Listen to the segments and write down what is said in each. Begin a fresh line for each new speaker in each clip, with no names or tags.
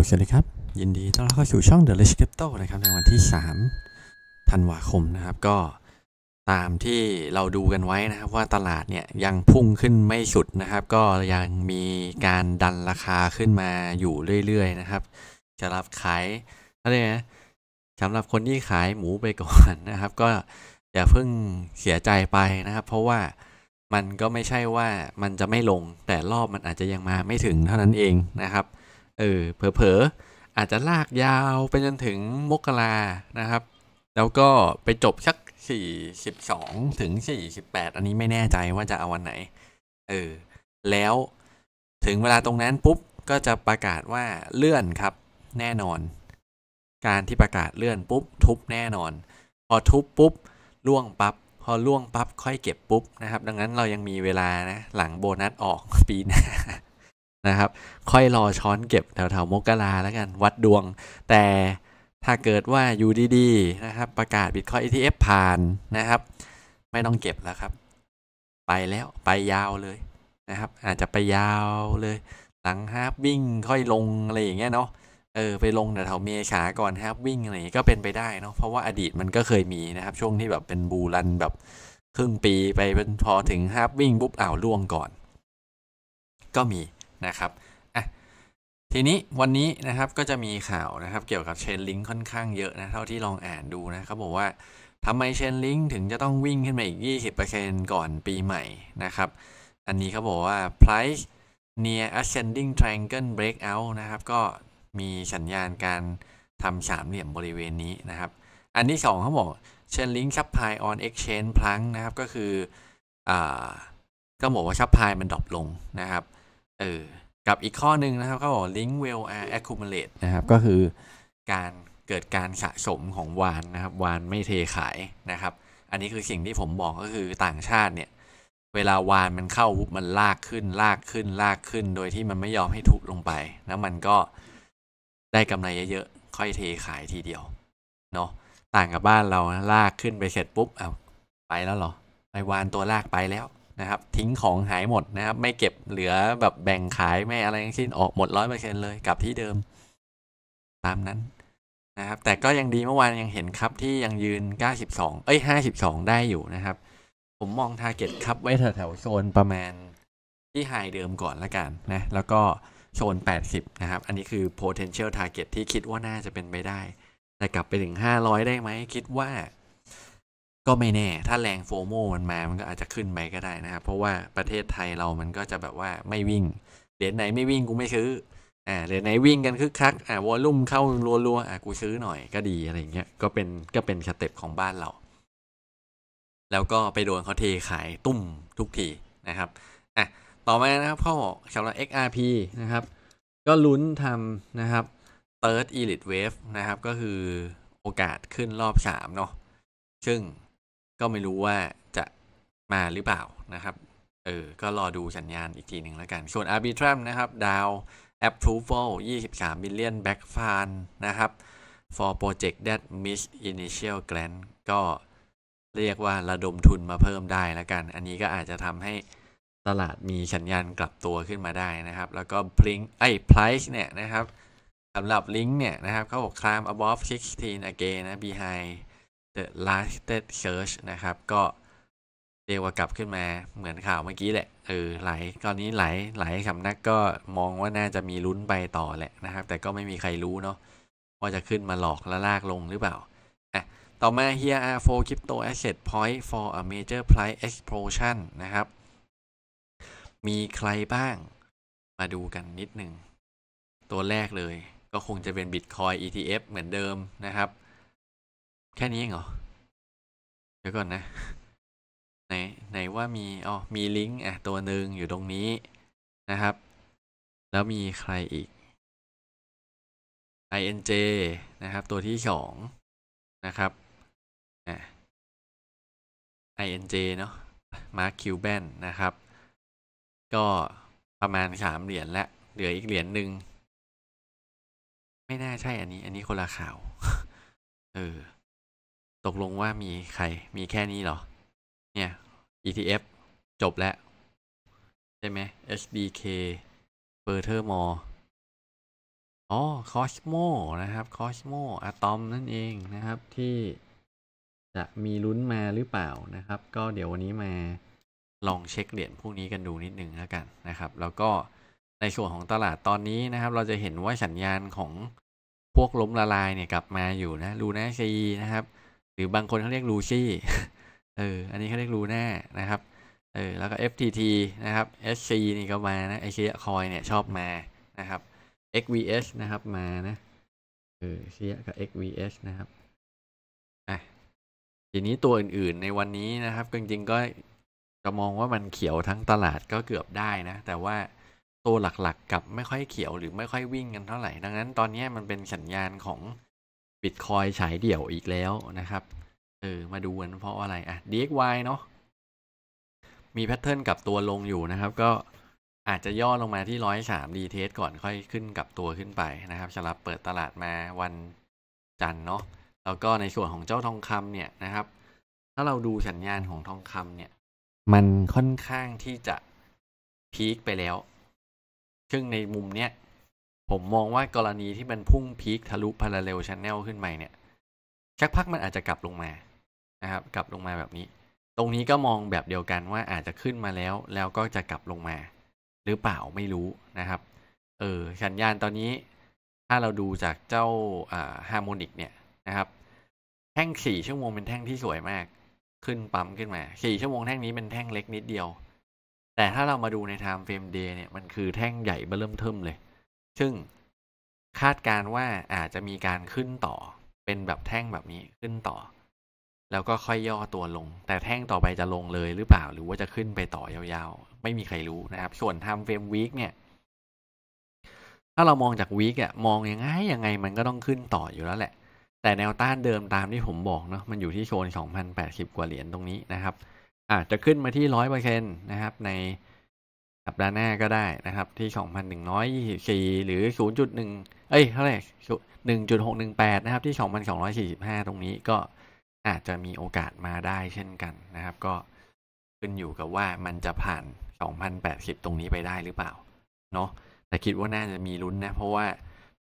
ลสวัสดีครับ
ยินดีต้อนรับเข้าสู่ช่อง The Rich Crypto นะครับในวันที่3ธันวาคมนะครับก็ตามที่เราดูกันไว้นะครับ ว่าตลาดเนี่ยยังพุ่งขึ้นไม่สุดนะครับ ก็ยังมีการดันราคาขึ้นมาอยู่เรื่อยๆนะครับจะรับขายอะไรนะสำหรับคนที่ขายหมูไปก่อนนะครับ ก็อย่าเพิ่งเสียใจไปนะครับ เพราะว่ามันก็ไม่ใช่ว่ามันจะไม่ลงแต่รอบมันอาจจะยังมาไม่ถึงเท่านั้นเองนะครับเออ เผลอๆ อาจจะลากยาวไปจนถึงมกรานะครับ แล้วก็ไปจบสัก 42 ถึง 48 อันนี้ไม่แน่ใจว่าจะเอาวันไหน เออ แล้วถึงเวลาตรงนั้นปุ๊บ ก็จะประกาศว่าเลื่อนครับ แน่นอน การที่ประกาศเลื่อนปุ๊บทุบแน่นอน พอทุบปุ๊บล่วงปับ๊บ พอล่วงปั๊บค่อยเก็บปุ๊บนะครับ ดังนั้นเรายังมีเวลานะหลังโบนัสออกปีหน้านะครับค่อยรอช้อนเก็บแถวๆมกราแล้วกันวัดดวง แต่ถ้าเกิดว่าอยู่ดีๆนะครับประกาศบิตคอย ETF ผ่านนะครับ ไม่ต้องเก็บแล้วครับ ไปแล้วไปยาวเลยนะครับ อาจจะไปยาวเลย หลังฮาร์วิ่งค่อยลง อะไรอย่างเงี้ยเนาะเออไปลงแถวเมขาก่อนาร์วิ่งอะไรก็เป็นไปได้เนาะเพราะว่าอดีตมันก็เคยมีนะครับ ช่วงที่แบบเป็นบูรันแบบครึ่งปีไปเป็นพอถึงฮาร์วิ่งปุ๊บอ้าวล่วงก่อนก็มีนะครับอ่ะทีนี้วันนี้นะครับก็จะมีข่าวนะครับเกี่ยวกับเชนลิงค่อนข้างเยอะนะเท่าที่ลองอ่านดูนะเขาบอกว่าทำไมเชนลิงถึงจะต้องวิ่งขึ้นมาอีก 20%ก่อนปีใหม่นะครับ อันนี้เขาบอกว่า price near ascending triangle breakout นะครับก็มีสัญญาณการทำสามเหลี่ยมบริเวณนี้นะครับ อันที่สองเขาบอกเชนลิงชับพายออนเอ็กชนพลังนะครับก็คืออก็บอกว่าชับพายมันดรอปลงนะครับเออกับอีกข้อหนึ่งนะครับเขาบอก link w e l l accumulate นะครับ ก็คือ การเกิดการสะสมของวานนะครับ วานไม่เทขายนะครับ อันนี้คือสิ่งที่ผมบอกก็คือต่างชาติเนี่ย เวลาวานมันเข้าปุ๊บมันลากขึ้น ลากขึ้นลากขึ้น โดยที่มันไม่ยอมให้ทุบลงไป แล้วมันก็ได้กำไรเยอะ ๆ ค่อยเทขายทีเดียวเนาะต่างกับบ้านเราลากขึ้นไปเสร็จปุ๊บเอาไปแล้วเหรอ ไปวานตัวลากไปแล้วนะครับทิ้งของหายหมดนะครับ ไม่เก็บเหลือแบบแบ่งขายไม่อะไรทั้งสิ้นออกหมดร้อยเปอร์เซ็นเลยกลับที่เดิม ตามนั้นนะครับ แต่ก็ยังดีเมื่อวานยังเห็นครับที่ยังยืน 92 เอ้ย 52 ได้อยู่นะครับ ผมมองทาร์เก็ตครับไว้แถวๆโซน ประมาณที่ไฮเดิมก่อนละกันนะแล้วก็โซน 80 นะครับ อันนี้คือ potential target ที่คิดว่าน่าจะเป็นไปได้แต่กลับไปถึง 500 ได้ไหมคิดว่าก็ไม่แน่ ถ้าแรงโฟโมมันมามันก็อาจจะขึ้นไปก็ได้นะครับเพราะว่าประเทศไทยเรามันก็จะแบบว่าไม่วิ่งเหรียญไหนไม่วิ่งกูไม่ซื้ออ่าเหรียญไหนวิ่งกันคึกคักอ่าวอลลุ่มเข้ารัวๆอ่ากูซื้อหน่อยก็ดีอะไรเงี้ยก็เป็นก็เป็นสเต็ปของบ้านเรา แล้วก็ไปโดนเขาเทขายตุ้มทุกทีนะครับอ่ะต่อมานะครับข้อสำหรับ XRP นะครับก็ลุ้นทำนะครับ Third Elite Wave นะครับก็คือโอกาสขึ้นรอบสามเนาะซึ่งก็ไม่รู้ว่าจะมาหรือเปล่านะครับ เออ ก็รอดูสัญญาณอีกทีหนึ่งแล้วกัน ส่วน Arbitrum นะครับดาว Approval 23 billion back fund นะครับ for project that miss initial grant ก็เรียกว่าระดมทุนมาเพิ่มได้แล้วกัน อันนี้ก็อาจจะทำให้ตลาดมีสัญญาณกลับตัวขึ้นมาได้นะครับ แล้วก็พลิงไอ้ price เนี่ยนะครับสำหรับลิงก์เนี่ยนะครับเขาบอก climb above 16 again นะ behind The Latest Search นะครับ ก็เรียกว่ากลับขึ้นมาเหมือนข่าวเมื่อกี้แหละเออไหลตอนนี้ไหลไหลคำนักก็มองว่าน่าจะมีลุ้นไปต่อแหละนะครับ แต่ก็ไม่มีใครรู้เนาะว่าจะขึ้นมาหลอกและลากลงหรือเปล่าอ่ะต่อมา here are four crypto asset point for a major price explosion นะครับ มีใครบ้างมาดูกันนิดหนึ่ง ตัวแรกเลยก็คงจะเป็น Bitcoin ETF เหมือนเดิมนะครับแค่นี้เองเหรอเดี๋ยวก่อนนะไหนไหนว่ามี อ๋อ มีลิงก์ อ่ะ ตัวหนึ่งอยู่ตรงนี้นะครับ
แล้วมีใครอีก INJ นะครับ ตัวที่สองนะครับ อ่ะ INJ เนาะ Mark Cuban นะครับ ก็ประมาณสามเหรียญและ
เหลืออีกเหรียญหนึ่งไม่น่าใช่อันนี้ อันนี้คนละข่าว เออตกลงว่ามีใครมีแค่นี้เหรอ เนี่ย ETF จบแล้ว ใช่ไหม SDK บ u r t e r m o r e อ๋อ Cosmo นะครับ Cosmo Atom นั่นเองนะครับที่จะมีลุ้นมาหรือเปล่านะครับ ก็เดี๋ยววันนี้มาลองเช็คเหรียญพวกนี้กันดูนิดนึงแล้วกันนะครับ แล้วก็ในส่วนของตลาดตอนนี้นะครับ เราจะเห็นว่าสัญญาณของพวกล้มละลายเนี่ยกลับมาอยู่นะลูน่าซีนะครับหรือบางคนเขาเรียกลูชี่ เออ อันนี้เขาเรียกลูแน่นะครับ เออ แล้วก็ FTT นะครับ SC นี่ก็มานะไอเชียคอยเนี่ย ชอบมา นะครับ XVS นะครับมา นะ เออเชียกับ XVS นะครับ อ่ะ ทีนี้ตัวอื่นๆ ในวันนี้นะครับ จริง ๆ ก็จะมองว่ามันเขียวทั้งตลาดก็เกือบได้นะ แต่ว่าตัวหลักๆ กับไม่ค่อยเขียวหรือไม่ค่อยวิ่งกันเท่าไหร่ ดังนั้นตอนนี้มันเป็นสัญญาณของบิตคอยฉายเดี่ยวอีกแล้วนะครับเออมาดูกันเพราะอะไร อ่ะ DXY เนาะมีแพทเทิร์นกับตัวลงอยู่นะครับ ก็อาจจะย่อลงมาที่ร้อยสามดีเทสก่อนค่อยขึ้นกับตัวขึ้นไปนะครับสำหรับเปิดตลาดมาวันจันทร์เนาะแล้วก็ในส่วนของเจ้าทองคำเนี่ยนะครับ ถ้าเราดูสัญญาณของทองคำเนี่ย มันค่อนข้างที่จะพีคไปแล้ว ซึ่งในมุมเนี้ยผมมองว่ากรณีที่มันพุ่งพีคทะลุพาราเรลชันแนลขึ้นไปเนี่ยสักพักมันอาจจะกลับลงมา นะครับ กลับลงมาแบบนี้ ตรงนี้ก็มองแบบเดียวกันว่าอาจจะขึ้นมาแล้ว แล้วก็จะกลับลงมา หรือเปล่าไม่รู้นะครับ เออสัญญาณตอนนี้ ถ้าเราดูจากเจ้าฮาร์โมนิกเนี่ยนะครับ แท่งสี่ชั่วโมงเป็นแท่งที่สวยมาก ขึ้นปั๊มขึ้นมาสี่ชั่วโมงแท่งนี้เป็นแท่งเล็กนิดเดียว แต่ถ้าเรามาดูในไทม์เฟรมเดย์เนี่ย มันคือแท่งใหญ่เบื้อเริ่มเทิมเลยซึ่งคาดการว่าอาจจะมีการขึ้นต่อเป็นแบบแท่งแบบนี้ขึ้นต่อ แล้วก็ค่อยย่อตัวลง แต่แท่งต่อไปจะลงเลยหรือเปล่าหรือว่าจะขึ้นไปต่อยาวๆ ไม่มีใครรู้นะครับ ส่วนทำเฟรมวีคเนี่ย ถ้าเรามองจากวีคอะมองยังไงยังไงมันก็ต้องขึ้นต่ออยู่แล้วแหละ แต่แนวต้านเดิมตามที่ผมบอกเนาะมันอยู่ที่โซน2,080กว่าเหรียญตรงนี้นะครับ อาจจะขึ้นมาที่รร้ออยเป์100%นะครับในัปดาห์หน้าก็ได้นะครับ ที่ 2,124หรือ0.1เอ้ยเท่าไหร่1.618 นะครับ ที่ 2,245 ตรงนี้ก็อาจจะมีโอกาสมาได้เช่นกันนะครับ ก็ขึ้นอยู่กับว่ามันจะผ่าน 2,080 ตรงนี้ไปได้หรือเปล่า เนาะแต่คิดว่าน่าจะมีลุ้นนะเพราะว่า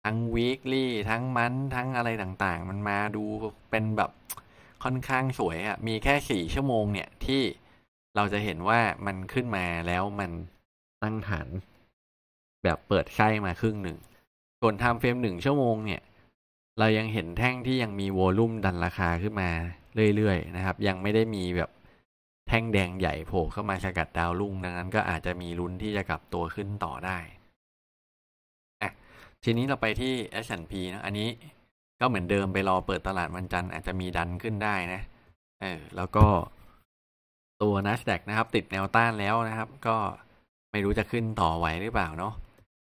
ทั้ง weekly ทั้งมันทั้งอะไรต่างๆ มันมาดูเป็นแบบค่อนข้างสวย อ่ะ มีแค่ 4 ชั่วโมงเนี่ยที่เราจะเห็นว่ามันขึ้นมาแล้วมันตั้งฐานแบบเปิดไข้มาครึ่งหนึ่งส่วนทำเฟรมหนึ่งชั่วโมงเนี่ย เรายังเห็นแท่งที่ยังมีโวลุ่มดันราคาขึ้นมาเรื่อยๆนะครับ ยังไม่ได้มีแบบแท่งแดงใหญ่โผล่เข้ามาสกัดดาวลุ่งดังนั้นก็อาจจะมีลุ้นที่จะกลับตัวขึ้นต่อได้ทีนี้เราไปที่ S&P นะ อันนี้ก็เหมือนเดิมไปรอเปิดตลาดวันจันทร์อาจจะมีดันขึ้นได้นะ เออ แล้วก็ตัว NASDAQ นะครับ ติดแนวต้านแล้วนะครับก็ไม่รู้จะขึ้นต่อไหวหรือเปล่าเนาะ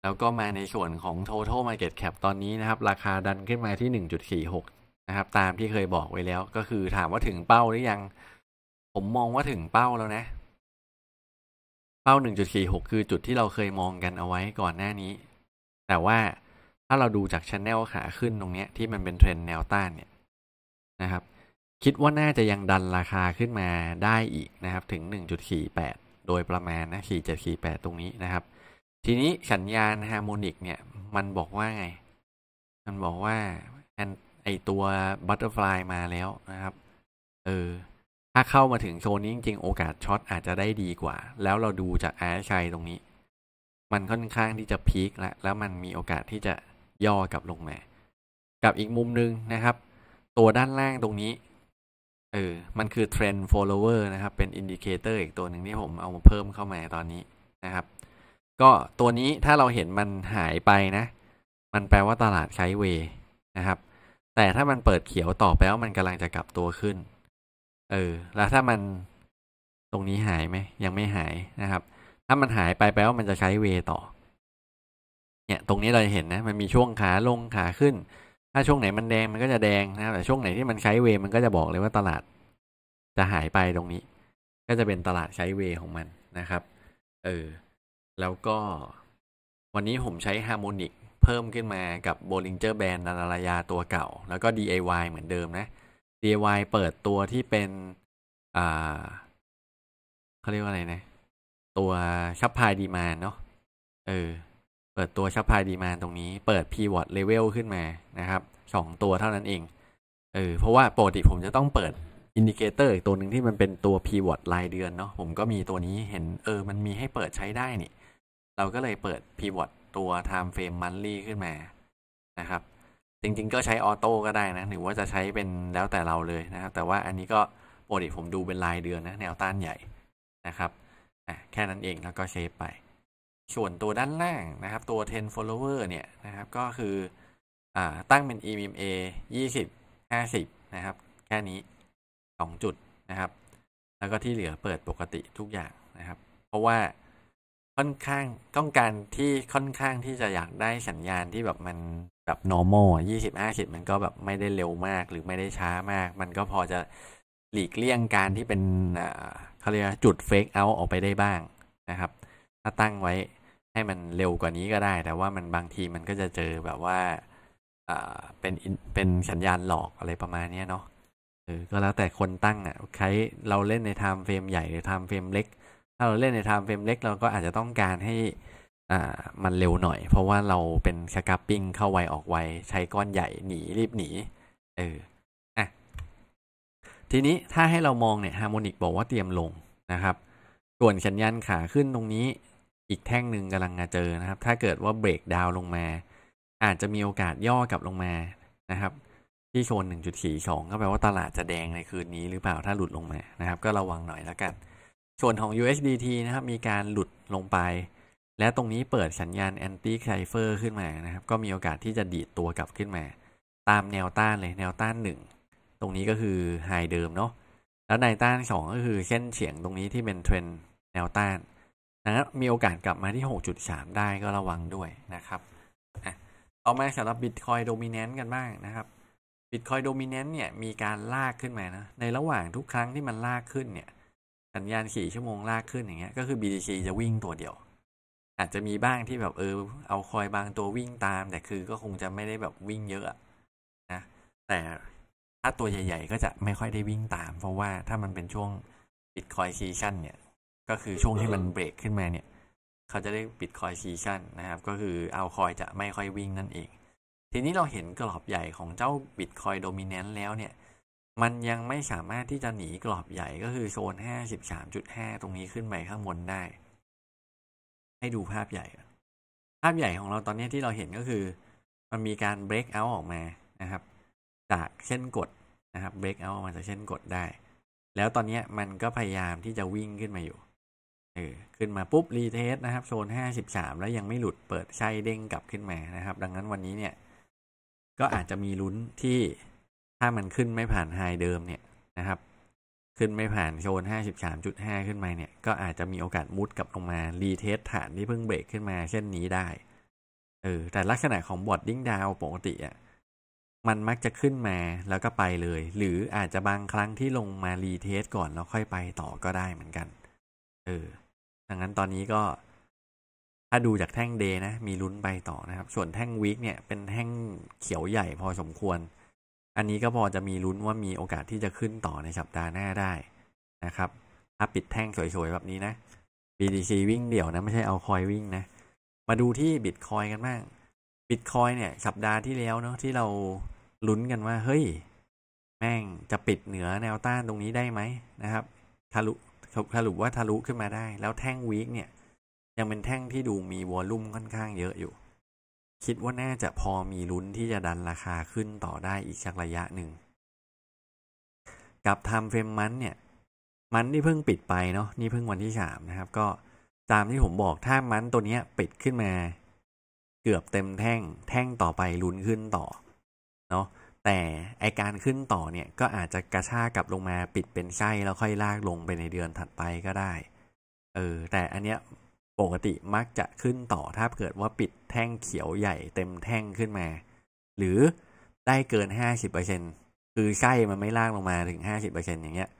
แล้วก็มาในส่วนของ total market cap ตอนนี้นะครับ ราคาดันขึ้นมาที่ 1.46 นะครับ ตามที่เคยบอกไว้แล้วก็คือถามว่าถึงเป้าหรือยัง ผมมองว่าถึงเป้าแล้วนะ เป้า 1.46 คือจุดที่เราเคยมองกันเอาไว้ก่อนหน้านี้ แต่ว่าถ้าเราดูจากชันแนลขาขึ้นตรงนี้ที่มันเป็นเทรนแนวต้านเนี่ย นะครับ คิดว่าน่าจะยังดันราคาขึ้นมาได้อีกนะครับ ถึง 1.48โดยประมาณนะขีด7ป8ตรงนี้นะครับ ทีนี้สัญญาณฮาร์โมนิกเนี่ย มันบอกว่าไง มันบอกว่า ไอตัวบัตเตอร์ฟลายมาแล้วนะครับ เออ ถ้าเข้ามาถึงโซนนี้จริงๆโอกาสช็อตอาจจะได้ดีกว่า แล้วเราดูจากอาร์ชัยตรงนี้ มันค่อนข้างที่จะพีคแล้วแล้วมันมีโอกาสที่จะย่อกลับลงมากับอีกมุมนึงนะครับ ตัวด้านล่างตรงนี้เออ มันคือ trend follower นะครับ เป็น indicator อีกตัวหนึ่งที่ผมเอามาเพิ่มเข้ามาตอนนี้นะครับ ก็ตัวนี้ถ้าเราเห็นมันหายไปนะ มันแปลว่าตลาดไซด์เวย์นะครับ แต่ถ้ามันเปิดเขียวต่อไปว่ามันกำลังจะกลับตัวขึ้น เออ แล้วถ้ามันตรงนี้หายไหม ยังไม่หายนะครับ ถ้ามันหายไปแปลว่ามันจะใช้เวต่อ เนี่ย ตรงนี้เราจะเห็นนะ มันมีช่วงขาลงขาขึ้นถ้าช่วงไหนมันแดงมันก็จะแดงนะครับแต่ช่วงไหนที่มันใช้เวมันก็จะบอกเลยว่าตลาด จะหายไปตรงนี้ ก็จะเป็นตลาดใช้เวของมันนะครับ เออ แล้วก็ วันนี้ผมใช้ฮาร์โมนิกเพิ่มขึ้นมากับโบลิงเจอร์แบนด์นาลายาตัวเก่า แล้วก็ DIY เหมือนเดิมนะ DIY เปิดตัวที่เป็น อ่า เขาเรียกว่าอะไรนะ ตัวชับพายดีมานเนาะเออปิดตัวชัพพายดีมาตรงนี้เปิด p อร์ตเลเวลขึ้นมานะครับ สองตัวเท่านั้นเองเออเพราะว่าปกติผมจะต้องเปิดอินดิเคเตอร์อีกตัวหนึ่งที่มันเป็นตัว p อร์ตรายเดือนเนาะผมก็มีตัวนี้เห็นเออมันมีให้เปิดใช้ได้นี่ เราก็เลยเปิด pivot ตัว time frame monthly ขึ้นมานะครับ จริงๆก็ใช้ออโต้ก็ได้นะ หรือว่าจะใช้เป็นแล้วแต่เราเลยนะครับแต่ว่าอันนี้ก็ปกติผมดูเป็นรายเดือนนะแนวต้านใหญ่นะครับแค่นั้นเองแล้วก็เชฟไปส่วนตัวด้านล่างนะครับ ตัว 10 follower เนี่ยนะครับ ก็คืออ่าตั้งเป็น EMA 20 50 นะครับ แค่นี้ 2 จุดนะครับ แล้วก็ที่เหลือเปิดปกติทุกอย่างนะครับ เพราะว่าค่อนข้างต้องการที่ค่อนข้างที่จะอยากได้สัญญาณที่แบบมันแบบ normal 20 50 มันก็แบบไม่ได้เร็วมาก หรือไม่ได้ช้ามาก มันก็พอจะหลีกเลี่ยงการที่เป็นเขาเรียกจุดเฟกเอาออกไปได้บ้างนะครับ ถ้าตั้งไว้ให้มันเร็วกว่านี้ก็ได้ แต่ว่ามันบางทีมันก็จะเจอแบบว่า เป็นเป็นสัญญาณหลอกอะไรประมาณนี้เนาะก็แล้วแต่คนตั้ง อ่ะใช้เราเล่นในไทม์เฟรมใหญ่หรือไทม์เฟรมเล็ก ถ้าเราเล่นในไทม์เฟรมเล็กเราก็อาจจะต้องการให้อ่ามันเร็วหน่อย เพราะว่าเราเป็นสกับปิ้งเข้าไวออกไวใช้ก้อนใหญ่หนีรีบหนี เอ
ออ่ะ
ทีนี้ถ้าให้เรามองเนี่ยฮาร์โมนิกบอกว่าเตรียมลงนะครับ ส่วนสัญญาณขาขึ้นตรงนี้อีกแท่งหนึ่งกำลังจะเจอนะครับ ถ้าเกิดว่าเบรกดาวลงมา อาจจะมีโอกาสย่อกลับลงมานะครับ ที่โซน 1.42 ก็แปลว่าตลาดจะแดงในคืนนี้หรือเปล่า ถ้าหลุดลงมานะครับ ก็ระวังหน่อยแล้วกัน ส่วนของ USDT นะครับ มีการหลุดลงไป และตรงนี้เปิดสัญญาณแอนตี้ไคลเฟอร์ขึ้นมานะครับ ก็มีโอกาสที่จะดีดตัวกลับขึ้นมา ตามแนวต้านเลยแนวต้านหนึ่งตรงนี้ก็คือไฮเดิมเนาะแล้วในต้านสองก็คือเส้นเฉียงตรงนี้ที่เป็นเทรนแนวต้านนะมีโอกาสกลับมาที่ 6.3 ได้ก็ระวังด้วยนะครับเอามาสำหรับบิตคอยโดมิเนนต์กันบ้างนะครับบิตคอยโดมิเนนต์เนี่ยมีการลากขึ้นมานะในระหว่างทุกครั้งที่มันลากขึ้นเนี่ย สัญญาณ 4 ชั่วโมงลากขึ้นอย่างเงี้ยก็คือ BTC จะวิ่งตัวเดียว อาจจะมีบ้างที่แบบเออเอาคอยบางตัววิ่งตาม แต่คือก็คงจะไม่ได้แบบวิ่งเยอะนะแต่ถ้าตัวใหญ่ ๆก็จะไม่ค่อยได้วิ่งตาม เพราะว่าถ้ามันเป็นช่วงบิตคอยคีชั่นเนี่ยก็คือช่วงที่มันเบรกขึ้นมาเนี่ย เขาจะเรียกบิตคอยซีชั่นนะครับ ก็คือเอาคอยจะไม่ค่อยวิ่งนั่นเอง ทีนี้เราเห็นกรอบใหญ่ของเจ้าบิตคอยโดมิเนนต์แล้วเนี่ย มันยังไม่สามารถที่จะหนีกรอบใหญ่ก็คือโซน 53.5 ตรงนี้ขึ้นไปข้างบนได้ ให้ดูภาพใหญ่ ภาพใหญ่ของเราตอนนี้ที่เราเห็นก็คือมันมีการ break out ออกมานะครับ จากเส้นกดนะครับ break out ออกมาจากเส้นกดได้ แล้วตอนนี้มันก็พยายามที่จะวิ่งขึ้นมาอยู่ออขึ้นมาปุ๊บรีเทสนะครับโซน53แล้วยังไม่หลุดเปิดไส้เด้งกลับขึ้นมานะครับ ดังนั้นวันนี้เนี่ย ก็อาจจะมีลุ้นที่ถ้ามันขึ้นไม่ผ่านไฮเดิมเนี่ยนะครับ ขึ้นไม่ผ่านโซน53.5ขึ้นมาเนี่ย ก็อาจจะมีโอกาสมุดกลับลงมารีเทสฐานที่เพิ่งเบรกขึ้นมาเช่นนี้ได้ เออแต่ลักษณะของบอดดิ้งดาวปกติอ่ะมันมักจะขึ้นมาแล้วก็ไปเลย หรืออาจจะบางครั้งที่ลงมารีเทสก่อนแล้วค่อยไปต่อก็ได้เหมือนกัน เออดังนั้นตอนนี้ก็ ถ้าดูจากแท่งเดนะ มีลุ้นไปต่อนะครับ ส่วนแท่งวีคเนี่ยเป็นแท่งเขียวใหญ่พอสมควร อันนี้ก็พอจะมีลุ้นว่ามีโอกาสที่จะขึ้นต่อในสัปดาห์หน้าได้นะครับ ถ้าปิดแท่งสวยๆ แบบนี้นะ BTC วิ่งเดี่ยวนะ ไม่ใช่เอาคอยวิ่งนะ มาดูที่บิตคอยกันบ้างบิตคอยเนี่ย สัปดาห์ที่แล้วเนาะที่เราลุ้นกันว่าเฮ้ยแม่งจะปิดเหนือแนวต้านตรงนี้ได้ไหมนะครับทะลุสรุปว่าทะลุขึ้นมาได้ แล้วแท่งวีคเนี่ย ยังเป็นแท่งที่ดูมีวอลลุ่มค่อนข้างเยอะอยู่ คิดว่าน่าจะพอมีลุ้นที่จะดันราคาขึ้นต่อได้อีกสักระยะหนึ่ง กับไทม์เฟรมมัน เนี่ย มันที่เพิ่งปิดไปเนาะ นี่เพิ่งวันที่สามนะครับ ก็ตามที่ผมบอกถ้ามันตัวเนี้ย ปิดขึ้นมา เกือบเต็มแท่ง แท่งต่อไปลุ้นขึ้นต่อ เนาะแต่ไอการขึ้นต่อเนี่ยก็อาจจะกระชากกลับลงมาปิดเป็นไส้แล้วค่อยลากลงไปในเดือนถัดไปก็ได้ เออแต่อันเนี้ยปกติมักจะขึ้นต่อถ้าเกิดว่าปิดแท่งเขียวใหญ่เต็มแท่งขึ้นมา หรือได้เกิน50%คือไส้มันไม่ลากลงมาถึง 50%อย่างเงี้ย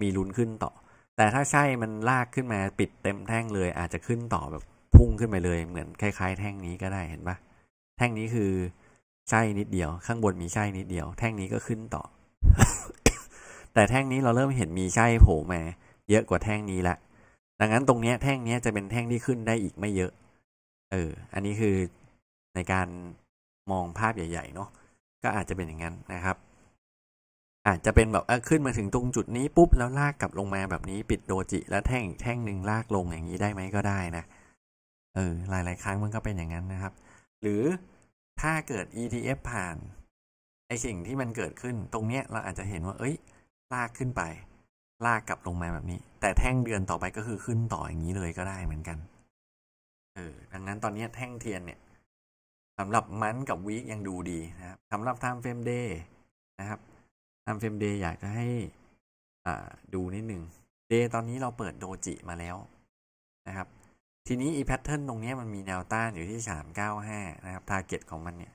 มีลุ้นขึ้นต่อ แต่ถ้าไส้มันลากขึ้นมา ปิดเต็มแท่งเลย อาจจะขึ้นต่อแบบพุ่งขึ้นไปเลย เหมือนคล้าย ๆ แท่งนี้ก็ได้เห็นปะแท่งนี้คือใช่นิดเดียวข้างบนมีใช่นิดเดียวแท่งนี้ก็ขึ้นต่อ แต่แท่งนี้เราเริ่มเห็นมีใช่โผล่มาเยอะกว่าแท่งนี้ละ ดังนั้นตรงนี้แท่งนี้จะเป็นแท่งที่ขึ้นได้อีกไม่เยอะ เออ อันนี้คือในการมองภาพใหญ่ๆเนาะก็อาจจะเป็นอย่างนั้นนะครับ อาจจะเป็นแบบขึ้นมาถึงตรงจุดนี้ ปุ๊บแล้วลากกลับลงมาแบบนี้ปิดโดจิ แล้วแท่งแท่งหนึ่งลากลงอย่างนี้ได้ไหมก็ได้นะเออหลายๆครั้งมันก็เป็นอย่างนั้นนะครับ หรือถ้าเกิด ETF ผ่าน ไอสิ่งที่มันเกิดขึ้น ตรงเนี้ยเราอาจจะเห็นว่า เอ้ย ลากขึ้นไป ลากกลับลงมาแบบนี้ แต่แท่งเดือนต่อไปก็คือขึ้นต่ออย่างนี้เลยก็ได้เหมือนกัน เออดังนั้นตอนนี้แท่งเทียนเนี่ยสำหรับมันกับวีคยังดูดีนะครับ สำหรับไทม์เฟรมเดย์นะครับไทม์เฟรมเดย์อยากจะให้อ่าดูนิดหนึ่ง เดย์ตอนนี้เราเปิดโดจิมาแล้วนะครับทีนี้อีแพทเทิร์นตรงนี้มันมีแนวต้านอยู่ที่สามเก้าห้านะครับ ทาร์เก็ตของมันเนี่ย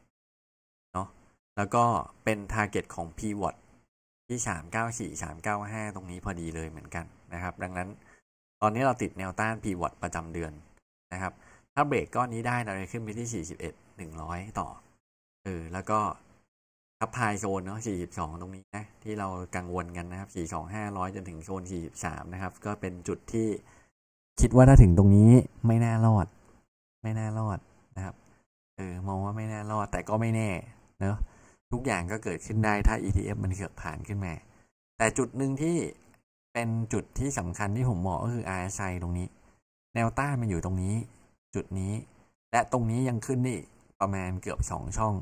เนาะแล้วก็เป็นทาร์เก็ตของพีวอตที่สามเก้าสี่สามเก้าห้าตรงนี้พอดีเลยเหมือนกันนะครับ ดังนั้น ตอนนี้เราติดแนวต้านพีวอตประจำเดือนนะครับ ถ้าเบรกก้อนนี้ได้ เราจะขึ้นไปที่สี่สิบเอ็ดหนึ่งร้อยต่อเออแล้วก็ทับพายโซนเนาะ42 ตรงนี้นะ ที่เรากังวลกันนะครับ 42 5อยจนถึงโซน 43 นะครับ ก็เป็นจุดที่คิดว่าถ้าถึงตรงนี้ไม่น่ารอด ไม่น่ารอดนะครับ เออมองว่าไม่น่ารอด แต่ก็ไม่แน่เนาะทุกอย่างก็เกิดขึ้นได้ ถ้า ETF มันเกือบผ่านขึ้นมา แต่จุดหนึ่งที่เป็นจุดที่สำคัญที่ผมมองก็คือ RSI ตรงนี้แนวต้านมันอยู่ตรงนี้ จุดนี้ และตรงนี้ยังขึ้นนี่ประมาณเกือบสองช่อง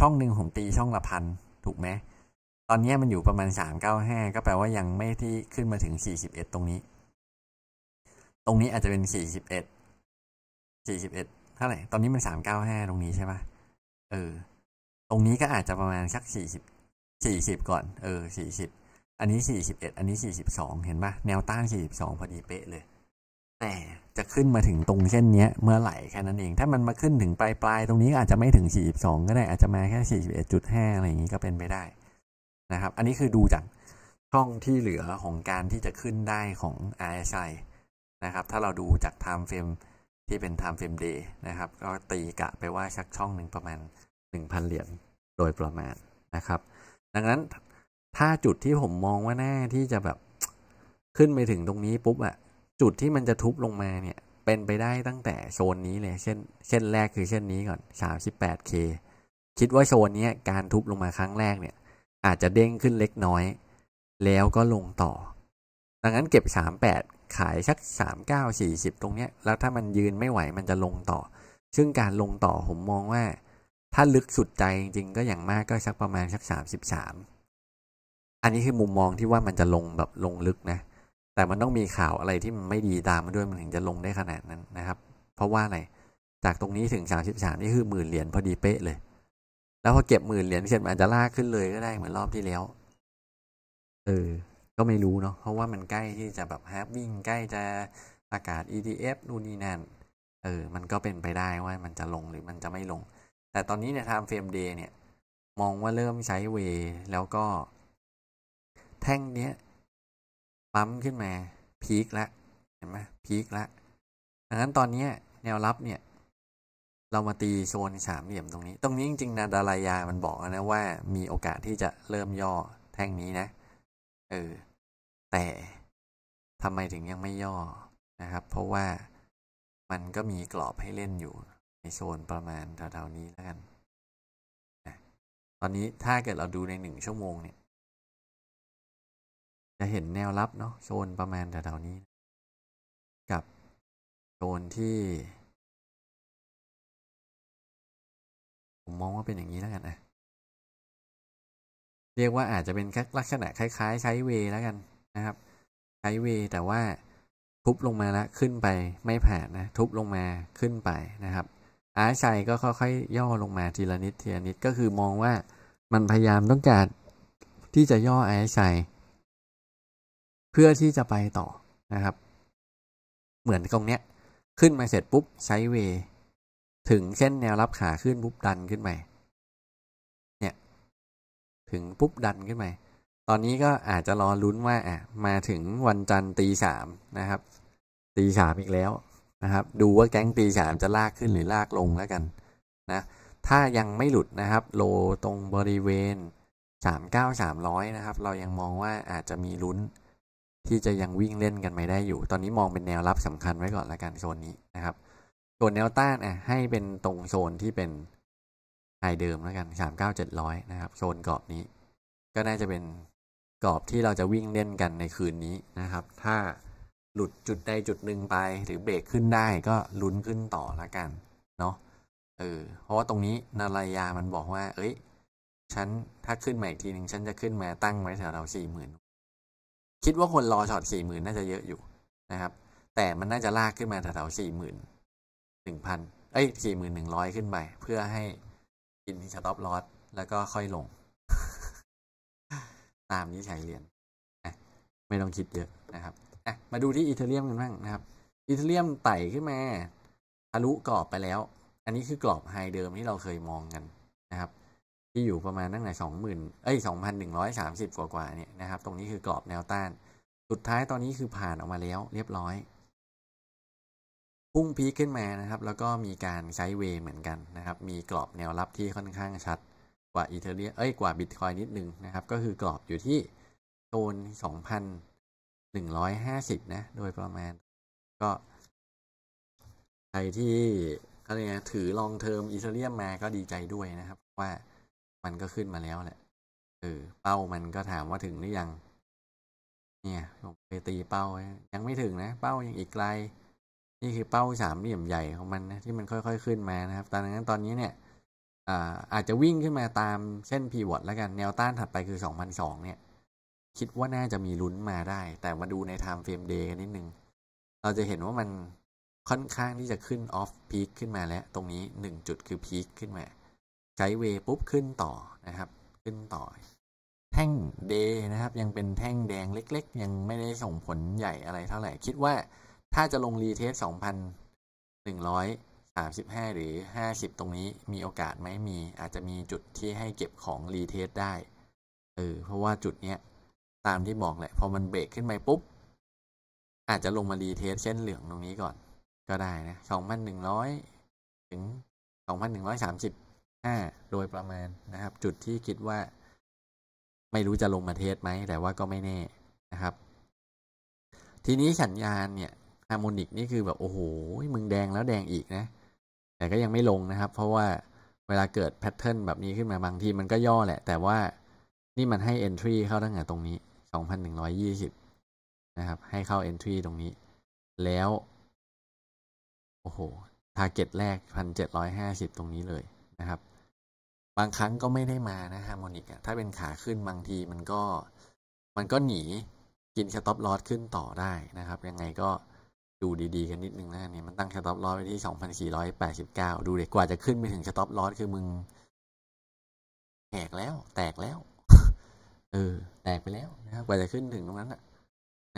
ช่องหนึ่งผมตีช่องละพัน ถูกไหม ตอนนี้มันอยู่ประมาณสามเก้้าาหก็แปลว่ายังไม่ที่ขึ้นมาถึงสสี่ิบเอ็ดตรงนี้ตรงนี้อาจจะเป็นสี่สิบเอ็ด สี่สิบเอ็ดเท่าไหร่ตอนนี้มันสามเก้าห้าตรงนี้ใช่ปะเออ ตรงนี้ก็อาจจะประมาณสักสี่สิบ สี่สิบก่อน เออ สี่สิบ อันนี้สี่สิบเอ็ด อันนี้สี่สิบสอง เห็นปะแนวต้านสี่สิบสองพอดีเป๊ะเลย แต่จะขึ้นมาถึงตรงเส้นเนี้ย เมื่อไหร่แค่นั้นเอง ถ้ามันมาขึ้นถึงปลายปลายตรงนี้อาจจะไม่ถึงสี่สิบสองก็ได้ อาจจะมาแค่สี่สิบเอ็ดจุดห้าอะไรอย่างนี้ก็เป็นไปได้ นะครับ อันนี้คือดูจากช่องที่เหลือของการที่จะขึ้นได้ของ RSI นะครับถ้าเราดูจากไทม์เฟรมที่เป็นไทม์เฟรมเดย์นะครับก็ตีกะไปว่าชักช่องหนึ่งประมาณ 1,000 เหรียญโดยประมาณนะครับดังนั้นถ้าจุดที่ผมมองว่าแน่ ที่จะแบบขึ้นไปถึงตรงนี้ปุ๊บอะจุดที่มันจะทุบลงมาเนี่ยเป็นไปได้ตั้งแต่โซนนี้เลยเช่นเช่นแรกคือเช่นนี้ก่อน 38K คิดว่าโซนนี้การทุบลงมาครั้งแรกเนี่ย อาจจะเด้งขึ้นเล็กน้อย แล้วก็ลงต่อ ดังนั้นเก็บ38ขายชักสามเก้าสี่สิบตรงเนี้ย แล้วถ้ามันยืนไม่ไหวมันจะลงต่อ ซึ่งการลงต่อผมมองว่า ถ้าลึกสุดใจจริงๆก็อย่างมากก็ชักประมาณชักสามสิบสามอันนี้คือมุมมองที่ว่ามันจะลงแบบลงลึกนะแต่มันต้องมีข่าวอะไรที่มันไม่ดีตามมาด้วยมันถึงจะลงได้ขนาดนั้นนะครับ เพราะว่าอะไรจากตรงนี้ถึงสามสิบสามนี่คือหมื่นเหรียญพอดีเป๊ะเลย แล้วพอเก็บหมื่นเหรียญเสร็จมันอาจจะลากขึ้นเลยก็ได้เหมือนรอบที่แล้ว เออก็ไม่รู้เนาะ เพราะว่ามันใกล้ที่จะแบบฮาร์วิ่งใกล้จะประกาศ ETF นู่นนี่นั่น เออ มันก็เป็นไปได้ว่ามันจะลงหรือมันจะไม่ลง แต่ตอนนี้ใน t ท m e เฟรมเดย์เนี่ย มองว่าเริ่มใช้เว แล้วก็ แท่งเนี้ยปั๊มขึ้นมาพีคละเห็นไหมพีคละดังนั้นตอนนี้แนวรับเนี่ย เรามาตีโซนสามเหลี่ยมตรงนี้ ตรงนี้จริงๆนะดารายามันบอกนะว่ามีโอกาสที่จะเริ่มย่อแท่งนี้นะ เออแต่ทำไมถึงยังไม่ย่อนะครับ เพราะว่ามันก็มีกรอบให้เล่นอยู่ ในโซนประมา
ณแถวๆนี้แล้วกันนะตอนนี้ถ้าเกิดเราดูในหนึ่งชั่วโมง เนี่ย จะเห็นแนวรับเนาะโซนประมาณแถวๆนี้ กับโซนที่ ผมมองว่าเป็นอย่างนี้แล้วกันนะเรียกว่าอาจจะเป็นลักษณะคล้ายๆไซเวแล้วกันะครับไฮเวย์แต่ว่า
ทุบลงมาแล้ว ขึ้นไปไม่ผ่านนะ ทุบลงมาขึ้นไปนะครับอาชัยก็ค่อยๆย่อลงมาทีละนิดทีละนิดก็คือมองว่ามันพยายามต้องการที่จะย่ออาชัยเพื่อที่จะไปต่อนะครับ เหมือนตรงเนี้ยขึ้นมาเสร็จปุ๊บไซเวย์ ถึงเส้นแนวรับขาขึ้นปุ๊บดันขึ้นไปเนี่ย ถึงปุ๊บดันขึ้นไปตอนนี้ก็อาจจะรอลุ้นว่าอ่ะมาถึงวันจันทร์ตีสามนะครับตีสามอีกแล้วนะครับ ดูว่าแก๊งตีสามจะลากขึ้นหรือลากลงแล้วกันนะ ถ้ายังไม่หลุดนะครับ โลตรงบริเวณสามเก้าสามร้อยนะครับ เรายังมองว่าอาจจะมีลุ้นที่จะยังวิ่งเล่นกันไม่ได้อยู่ ตอนนี้มองเป็นแนวรับสำคัญไว้ก่อนแล้วกันโซนนี้นะครับส่วนแนวต้านอ่ะให้เป็นตรงโซนที่เป็นไฮเดิมแล้วกันสามเก้าเจ็ดร้อยนะครับโซนกรอบนี้ ก็น่าจะเป็นกรอบที่เราจะวิ่งเล่นกันในคืนนี้นะครับ ถ้าหลุดจุดใดจุดหนึ่งไปหรือเบรกขึ้นได้ก็ลุ้นขึ้นต่อละกันเนาะ เออ เพราะว่าตรงนี้นารายา มันบอกว่า เอ้ย ฉันถ้าขึ้นม่อีกทีหนึ่งฉันจะขึ้นมาตั้งไว้แถวเราสี่หมื่นคิดว่าคนรอช็อตสี่หมื่นน่าจะเยอะอยู่นะครับ แต่มันน่าจะลากขึ้นมาแถวๆสี่หมื่นหนึ่งพันเอ้ย สี่หมื่นหนึ่งร้อยขึ้นไปเพื่อให้กินสต็อปลอสแล้วก็ค่อยลงตามที่ใช้เรียน ไม่ต้องคิดเยอะนะครับอะมาดูที่อีเทเรียมกันบ้างนะครับอีเทเรียมไต่ขึ้นมาทะลุกรอบไปแล้ว อันนี้คือกรอบไฮเดิมที่เราเคยมองกันนะครับ ที่อยู่ประมาณตั้งแต่สองหมื่นเอ้ยสองพันหนึ่งร้อยสามสิบกว่าเนี่ยนะครับ ตรงนี้คือกรอบแนวต้าน สุดท้ายตอนนี้คือผ่านออกมาแล้วเรียบร้อย พุ่งพีคขึ้นมานะครับ แล้วก็มีการไซด์เวย์เหมือนกันนะครับ มีกรอบแนวรับที่ค่อนข้างชัดว่าอีเอเรีย เอ้ยกว่า บิตคอยนิดนึงนะครับ ก็คือกรอบอยู่ที่โซนสองพันหหนนึ่งร้้อยาสิบะโดยประมาณ ก็ใครที่ก็เียกถือลองเทอมอีเอเรียมมาก็ดีใจด้วยนะครับว่ามันก็ขึ้นมาแล้วแหละเออเป้ามันก็ถามว่าถึงหรือ ยัง เนี่ยผมไปตีเป้ายังไม่ถึงนะ เป้า ยังอีกไกล นี่คือเป้าสามเหลี่ยมใหญ่ของมันนะ ที่มันค่อย ๆ ขึ้นมานะครับ ตอนนั้นตอนนี้เนี่ยอาจจะวิ่งขึ้นมาตาม เส้นพีวอตแล้วกันแนวต้านถัดไปคือ2002เนี่ยคิดว่าน่าจะมีลุ้นมาได้ แต่มาดูในไทม์เฟรมเดย์กันนิดนึง เราจะเห็นว่ามันค่อนข้างที่จะขึ้นออฟพีคขึ้นมาแล้ว ตรงนี้1จุดคือพีคขึ้นมาไกด์เวย์ปุ๊บขึ้นต่อนะครับ ขึ้นต่อ แท่งเดย์นะครับ ยังเป็นแท่งแดงเล็กๆ ยังไม่ได้ส่งผลใหญ่อะไรเท่าไหร่คิดว่าถ้าจะลงรีเทส2,100 35 หรือ 50 ตรงนี้มีโอกาสไหมมี อาจจะมีจุดที่ให้เก็บของรีเทสได้เออเพราะว่าจุดเนี้ยตามที่บอกแหละพอมันเบรกขึ้นไปปุ๊บ อาจจะลงมารีเทสเส้นเหลืองตรงนี้ก่อน ก็ได้นะ2,100 ถึง2,135 โดยประมาณนะครับ จุดที่คิดว่า ไม่รู้จะลงมาเทสไหม แต่ว่าก็ไม่แน่นะครับ ทีนี้สัญญาณเนี่ยฮาร์โมนิกนี่คือแบบ โอ้โหมึงแดงแล้วแดงอีกนะแต่ก็ยังไม่ลงนะครับ เพราะว่าเวลาเกิดแพทเทิร์นแบบนี้ขึ้นมาบางที มันก็ย่อแหละ แต่ว่านี่มันให้ Entry เข้าตั้งแต่ตรงนี้ 2,120 นะครับ ให้เข้า Entry ตรงนี้ แล้ว โอ้โห Target แรก 1,750 ตรงนี้เลยนะครับ บางครั้งก็ไม่ได้มานะฮาร์โมนิกถ้าเป็นขาขึ้นบางทีมันก็ มันก็หนีกินสต็อปลอสขึ้นต่อได้นะครับ ยังไงก็ดูดีๆกันนิดนึงนะเนี่ยมันตั้งสต็อปลอสไว้ที่สองพันสี่ร้อยแปดสิบเก้าดูเด็กกว่าจะขึ้นไปถึงสต็อปลอสคือมึงแตกแล้ว แตกแล้วเออแตกไปแล้วนะครับกว่าจะขึ้นถึงตรงนั้นอะ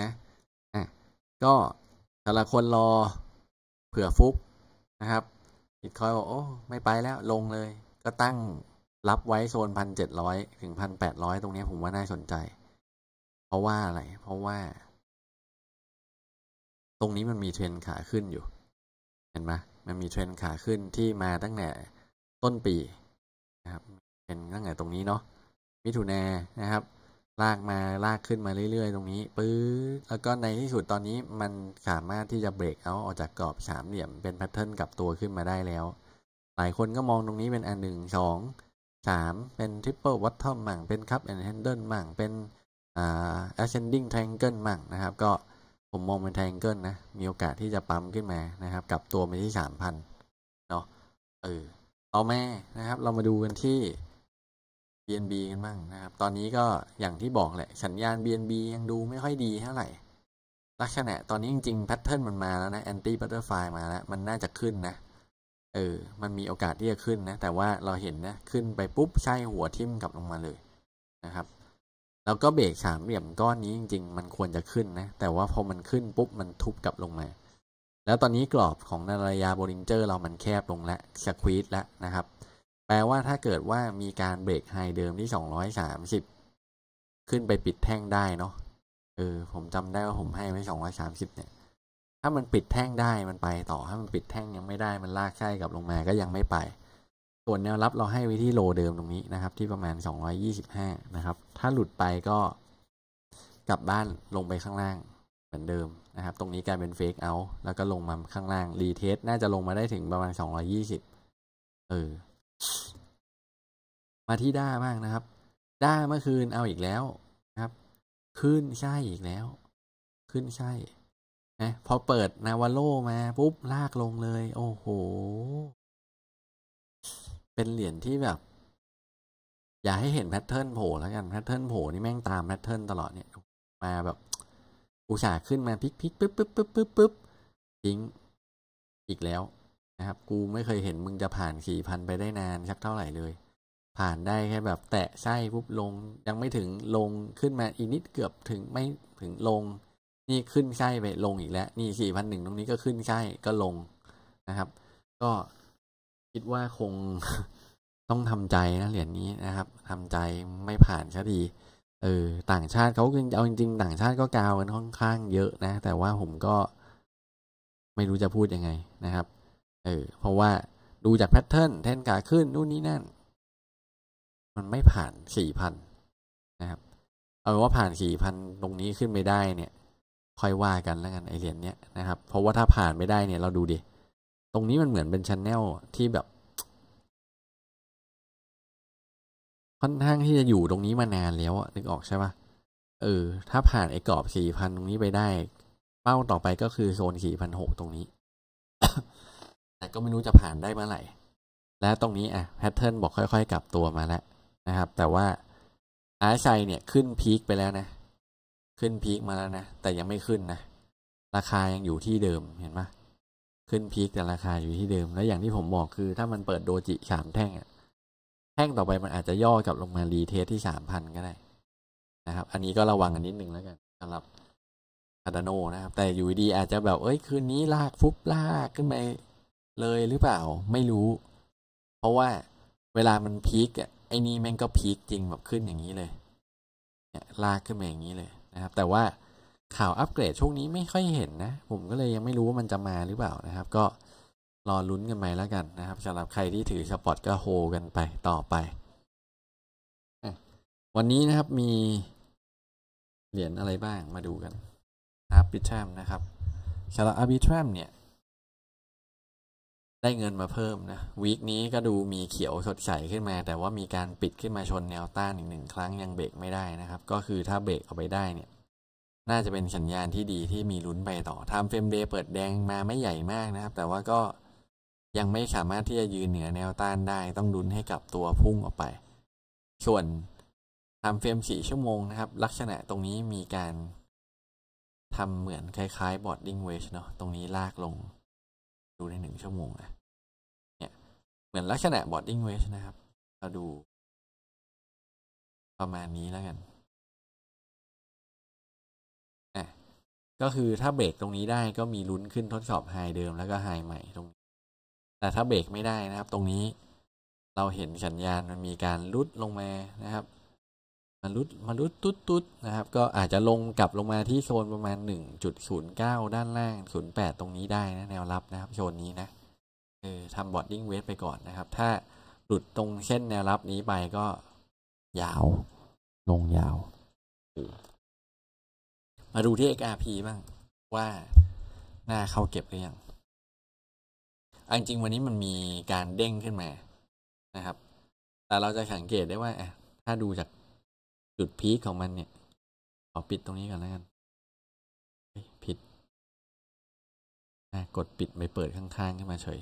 นะอ่ะ
ก็แต่ละคนรอเผื่อฟุกนะครับบิตคอยบอกโอ้ไม่ไปแล้วลงเลย ก็ตั้งรับไว้โซนพันเจ็ดร้อยถึงพันแปดร้อยตรงนี้ผมว่าน่าสนใจ เพราะว่าอะไรเพราะว่าตรงนี้มันมีเทรนขาขึ้นอยู่ เห็นไหมมันมีเทรนขาขึ้นที่มาตั้งแต่ต้นปีนะครับเป็นตั้งแต่ตรงนี้เนาะมิถุนานะครับ ลากมาลากขึ้นมาเรื่อยๆ ตรงนี้ปื๊ดแล้วก็ในที่สุดตอนนี้มันสามารถที่จะเบรกเอาออกจากกรอบสามเหลี่ยม เป็นแพทเทิร์นกลับตัวขึ้นมาได้แล้ว หลายคนก็มองตรงนี้เป็นอันหนึ่งสองสามเป็นทริปเปิลวัตทอมมั่งเป็นคัพแอนด์แฮนเดิลมั่งเป็นอ่า ascending triangle มั่งนะครับก็ผมมองเป็นไทงเกิลนะ มีโอกาสที่จะปั๊มขึ้นมานะครับ กลับตัวไปที่สามพันเนาะเออเอาแม่นะครับ เรามาดูกันที่ BNB กันบ้างนะครับ ตอนนี้ก็อย่างที่บอกแหละ สัญญาณ BNB ยังดูไม่ค่อยดีเท่าไหร่ ลักษณะ ตอนนี้จริงๆ แพทเทิร์นมันมาแล้วนะแอนตี้บัตเตอร์ไฟมาแล้ว มันน่าจะขึ้นนะ เออ มันมีโอกาสที่จะขึ้นนะ แต่ว่าเราเห็นนะ ขึ้นไปปุ๊บ ใช่หัวทิ่มกลับลงมาเลยนะครับแล้วก็เบรกสามเหลี่ยมก้อนนี้จริงๆ มันควรจะขึ้นนะ แต่ว่าพอมันขึ้นปุ๊บมันทุบกลับลงมา แล้วตอนนี้กรอบของนารยาโบลิงเจอร์เรามันแคบลงและสควีดแล้วนะครับ แปลว่าถ้าเกิดว่ามีการเบรกไฮเดิมที่สองร้อยสามสิบขึ้นไปปิดแท่งได้เนาะเออผมจำได้ว่าผมให้ไว้สองร้อยสามสิบเนี่ย ถ้ามันปิดแท่งได้มันไปต่อถ้ามันปิดแท่งยังไม่ได้ มันลากไส้กลับลงมาก็ยังไม่ไปส่วนแนว รับ เราให้ไว้ที่โลเดิมตรงนี้นะครับ ที่ประมาณ 225 นะครับ ถ้าหลุดไปก็ กลับบ้านลงไปข้างล่างเหมือนเดิมนะครับ ตรงนี้กลายเป็นเฟกเอา แล้วก็ลงมาข้างล่างรีเทส น่าจะลงมาได้ถึงประมาณ220เออมาที่ ด้าบ้างนะครับ ด้าเมื่อคืนเอาอีกแล้วนะครับ ขึ้นใช่อีกแล้ว ขึ้นใช่นะพอเปิดนาวาโลมา ปุ๊บลาก ลงเลย โอ้โหเป็นเหรียญที่แบบ อย่าให้เห็นแพทเทิร์นโผล่แล้วกันแพทเทิร์นโผล่นี่แม่งตามแพทเทิร์นตลอดเนี่ยมาแบบอุตส่าห์ขึ้นมาพลิกพลิกปึ๊บปึ๊บปึ๊บปึ๊บปึ๊บทิ้งอีกแล้วนะครับ กูไม่เคยเห็นมึงจะผ่านสี่พันไปได้นานสักเท่าไหร่เลย ผ่านได้แค่แบบแตะไส้ปุ๊บลง ยังไม่ถึงลงขึ้นมา อีนิดเกือบถึงไม่ถึงลงนี่ขึ้นไส้ไปลงอีกแล้ว นี่สี่พันหนึ่งตรงนี้ก็ขึ้นไส้ ก็ลงนะครับก็คิดว่าคงต้อง ทำใจนะเหรียญนนี้นะครับ ทำใจไม่ผ่านก็ดีเออต่างชาติเขาเอาจริงๆต่างชาติก็กาวกันค่อนข้างเยอะนะ แต่ว่าผมก็ไม่รู้จะพูดยังไงนะครับเออเพราะว่าดูจากแพทเทิร์นแทนขาขึ้นนู่นนี่นั่น มันไม่ผ่านสี่พันนะครับเอาว่าผ่านสี่พันตรงนี้ขึ้นไม่ได้เนี่ย ค่อยว่ากันแล้วกันไอเหรียญเนี้ยนะครับเพราะว่าถ้าผ่านไม่ได้เนี่ยเราดูดิตรงนี้มันเหมือนเป็นชันแนลที่แบบค่อนข้างที่จะอยู่ตรงนี้มานานแล้วนึกออกใช่ปะเออถ้าผ่านไอ้กรอบสี่พันตรงนี้ไปได้ เป้าต่อไปก็คือโซนสี่พันหกตรงนี้ แต่ก็ไม่รู้จะผ่านได้เมื่อไหร่ และตรงนี้อ่ะแพทเทิร์นบอกค่อยๆ กลับตัวมาแล้วนะครับ แต่ว่าอาร์ไซเนี่ยขึ้นพีคไปแล้วนะ ขึ้นพีคมาแล้วนะ แต่ยังไม่ขึ้นนะราคายังอยู่ที่เดิมเห็นปะขึ้นพีคแต่ราคาอยู่ที่เดิม และอย่างที่ผมบอกคือ ถ้ามันเปิดโดจิสามแท่งอะแท่งต่อไปมันอาจจะย่อกลับ ลงมา รีเทสที่สามพันก็ได้ นะครับ อันนี้ก็ระวังกัน นิด นึง แล้วกันสำหรับอาดโนนะครับ แต่อยู่ดีอาจจะ แบบ เอ้ยคืนนี้ ลากฟุบลากขึ้นไปเลยหรือเปล่าไม่รู้ เพราะว่าเวลามันพีคอะไอ้นี่แม่งก็พีคจริงแบบขึ้นอย่างนี้เลย เนี่ยลากขึ้นมาอย่างนี้เลยนะครับ แต่ว่าข่าวอัปเกรดช่วงนี้ไม่ค่อยเห็นนะ ผมก็เลยยังไม่รู้ว่ามันจะมาหรือเปล่านะครับก็รอลุ้นกันไปแล้วกันนะครับสำหรับใครที่ถือสปอตก็โฮกันไปต่อไปวันนี้นะครับมีเหรียญอะไรบ้างมาดูกันอาร์บิทรัมนะครับสำหรับอาร์บิทรัมเนี่ย ได้เงินมาเพิ่มนะวีคนี้ก็ดูมีเขียวสดใสขึ้นมา แต่ว่ามีการปิดขึ้นมาชนแนวต้านอีกหนึ่งครั้งยังเบรกไม่ได้นะครับ ก็คือถ้าเบรกเอาไปได้เนี่ยน่าจะเป็นสัญญาณที่ดีที่มีลุ้นไปต่อทำเฟรมเดย์เปิดแดงมาไม่ใหญ่มากนะครับ แต่ว่าก็ยังไม่สามารถที่จะยืนเหนือแนวต้านได้ ต้องลุ้นให้กับตัวพุ่งออกไป ส่วนทำเฟรมสี่ชั่วโมงนะครับ ลักษณะตรงนี้มีการทำเหมือนคล้ายๆบอดดิ้งเวชเนา
ะ ตรงนี้ลากลง ดูในหนึ่งชั่วโมงนะเนี่ย เหมือนลักษณะบอดดิ้งเวชนะครับ เราดูประมาณนี้แล้วกันก็คือถ้าเบรกตรงนี้ได้ก็ม
ีลุ้นขึ้นทดสอบไฮเดิมแล้วก็ไฮใหม่ตรง แต่ถ้าเบรกไม่ได้นะครับ ตรงนี้เราเห็นสัญญาณมันมีการลุดลงมานะครับ มันลุดมันลุดตุ๊ดตุ๊ดนะครับ ก็อาจจะลงกลับลงมาที่โซน ประมาณหนึ่งจุดศูนย์เก้าด้านล่างศูนย์แปดตรงนี้ได้นะ แนวรับนะครับ โซนนี้นะเออทำบอดดิ้งเวทไปก่อนนะครับ ถ้าหลุดตรงเส้นแนวรับนี้ไปก็
ยาวลงยาว
มาดูที่ XRP บ้างว่าหน้าเข้าเก็บหรือยังอันจริงวันนี้มันมีการเด้งขึ้นมา
นะครับ แต่เราจะสังเกตได้ว่าถ้าดูจากจุดพีคของมันเนี่ย ขอปิดตรงนี้ก่อนแล้วกันผิด กดปิดไปเปิดข้างๆขึ้นมาเฉย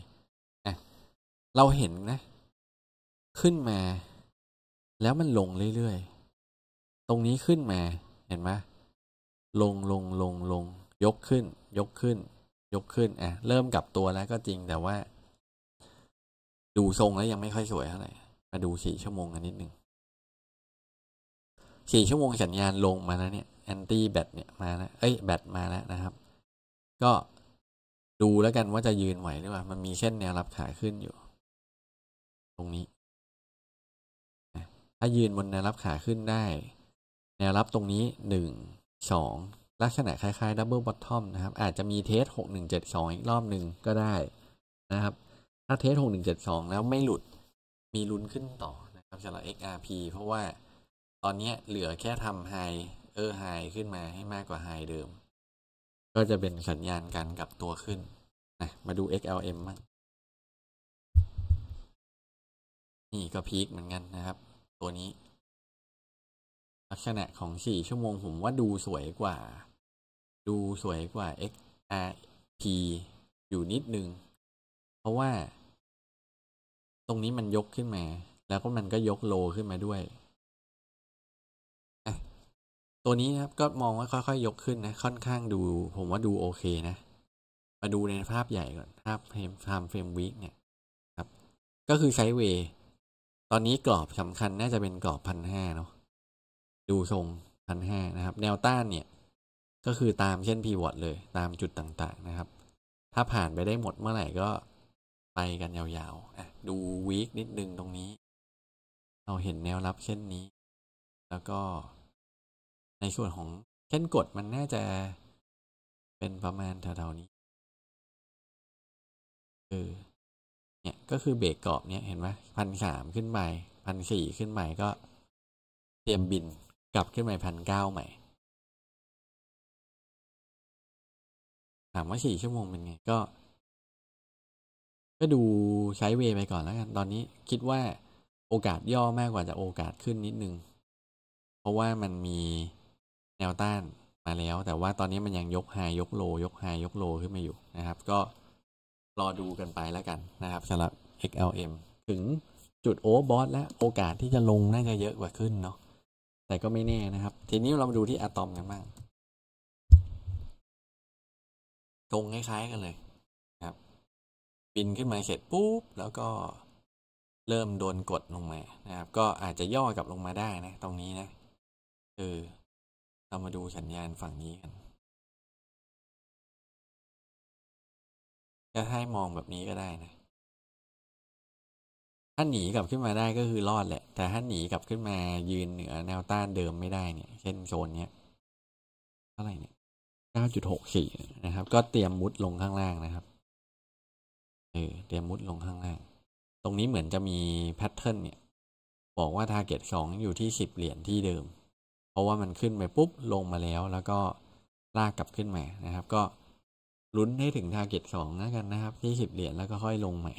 เราเห็นนะ ขึ้นมา แล้วมันลงเรื่อย ๆ ตรงนี้
ขึ้นมาเห็นไหมลงลงลงลงยกขึ้นยกขึ้น ยกขึ้น อ่ะ เริ่มกลับตัวแล้วก็จริงแต่ว่าดูทรงแล้ว ยังไม่ค่อยสวยเท่าไหร่มาดูสี่ชั่วโมงกันนิดนึงสี่ชั่วโมงสัญญาณลงมาแล้วเนี่ย แอนตี้แบตเนี่ยมาแล้วเอ้ย แบตมาแล้วนะครับ ก็
ดูแล้วกันว่าจะยืนไหวหรือเปล่า มันมีเส้นแนวรับขาขึ้นอยู่ ตรงนี้ ถ้ายืนบนแนวรับขาขึ้นได้
แนวรับตรงนี้หนึ่งสองลักษณะคล้ายๆดับเบิลบอททอมนะครับ อาจจะมีเทสหหกนึ่งเจ็ดสองอีก รอบหนึ่งก็ได้นะครับ ถ้าเทสหหกนึ่งเจ็ดสองแล้วไม่หลุดมีลุ้นขึ้นต่อนะครับสำหรับ XRP เพราะว่าตอนนี้เหลือแค่ทำไฮเออไฮขึ้นมาให้มากกว่าไฮเดิม ก็จะเป็นสัญญาณการก
ลับตัวขึ้นนะมาดู XLM งนี่ก็พีคเหมือนกันนะครับ ตัวนี้ลักษณะ
ของสี่ชั่วโมง ผมว่าดูสวยกว่า ดูสวยกว่า XRP
อยู่นิดนึง เพราะว่า ตรงนี้มันยกขึ้นมา แล้วก็มันก็ยกโลขึ้นมาด้วย
ตัวนี้นะครับ ก็มองว่าค่อยๆ ยกขึ้นนะ ค่อนข้างดู ผมว่าดูโอเคนะ มาดูในภาพใหญ่ก่อน ภาพเฟรมไทม์เฟรมวิกเนี่ย ครับ ก็คือไซ์เวย์ ตอนนี้กรอบสำคัญ น่าจะเป็นกรอบพันห้าเนาะดูทรงพันห้านะครับ แนวต้านเนี่ย ก็คือตาม เช่นพีวอตเลย ตามจุดต่างๆนะครับ ถ้าผ่านไปได้หมดเมื่อไหร่ก็ไปกันยาวๆะดูวีคน
ิด นึงตรงนี้ เราเห็นแนวรับ เช่นนี้ แล้วก็ในส่วนของเช่นกดมัน น่า จะเป็นประมาณแถวๆนี้เออเนี่ย ก็คือเบรกกรอบเนี่ยเห็นไหมพันสามขึ้นไปพันสี่ขึ้นไปก็เตรียมบินกลับขึ้นไปพันเก้าใหม่ ถามว่าสี่ชั่วโมงเป็นไงก็ ก็ดูใช้เวไปก่อนแล้วกัน ตอนนี้
คิดว่าโอกาสย่อมากกว่าจะโอกาสขึ้นนิดนึง เพราะว่ามันมีแนวต้านมาแล้วแต่ว่าตอนนี้มันยังยกไฮยกโล ยกไฮยกโลขึ้นมาอยู่นะครับก็รอดูกันไปแล้วกันนะครับสำหรับ XLM ถึงจุดโอเวอร์บอทและโอกาสที่จะลงน่าจะเยอะกว่าขึ้นเนาะแต่ก็ไม่แน่นะครับ
ทีนี้เรามาดูที่อะตอมกันบ้าง ตรงคล้ายๆกันเลยครับบินขึ้นมาเสร็จปุ๊บ แล้วก็เริ่มโดนกดลงมานะครับ ก็อาจจะย่อกลับลงมาได้นะตรงนี้นะ เออ เรามาดูสัญญาณฝั่งนี้กันจะให้มองแบบนี้ก็ได้นะ
ถ้าหนีกลับขึ้นมาได้ก็คือรอดแหละ แต่ถ้าหนีกลับขึ้นมา ยืนเหนือแนวต้านเดิมไม่ได้เนี่ย
เช่นโซนเนี้ยเท่าไหร่เนี่ย เก้าจุดหกสี่นะครับ ก็เตรียมมุดลงข้างล่างนะครับเออเตรียมมุดลงข้างล่าง ตรงนี้เหมือนจะม
ีแพทเทิร์นเนี่ย บอกว่าทาร์เก็ตสองอยู่ที่สิบเหรียญที่เดิม เพราะว่ามันขึ้นไปปุ๊บ ลงมาแล้ว แล้วก็ลากกลับขึ้นมานะครับ ก็ลุ้น
ให้ถึงทาร์เก็ตสองนะกันนะครับ ที่สิบเหรียญแล้วก็ค่อยลงใหม่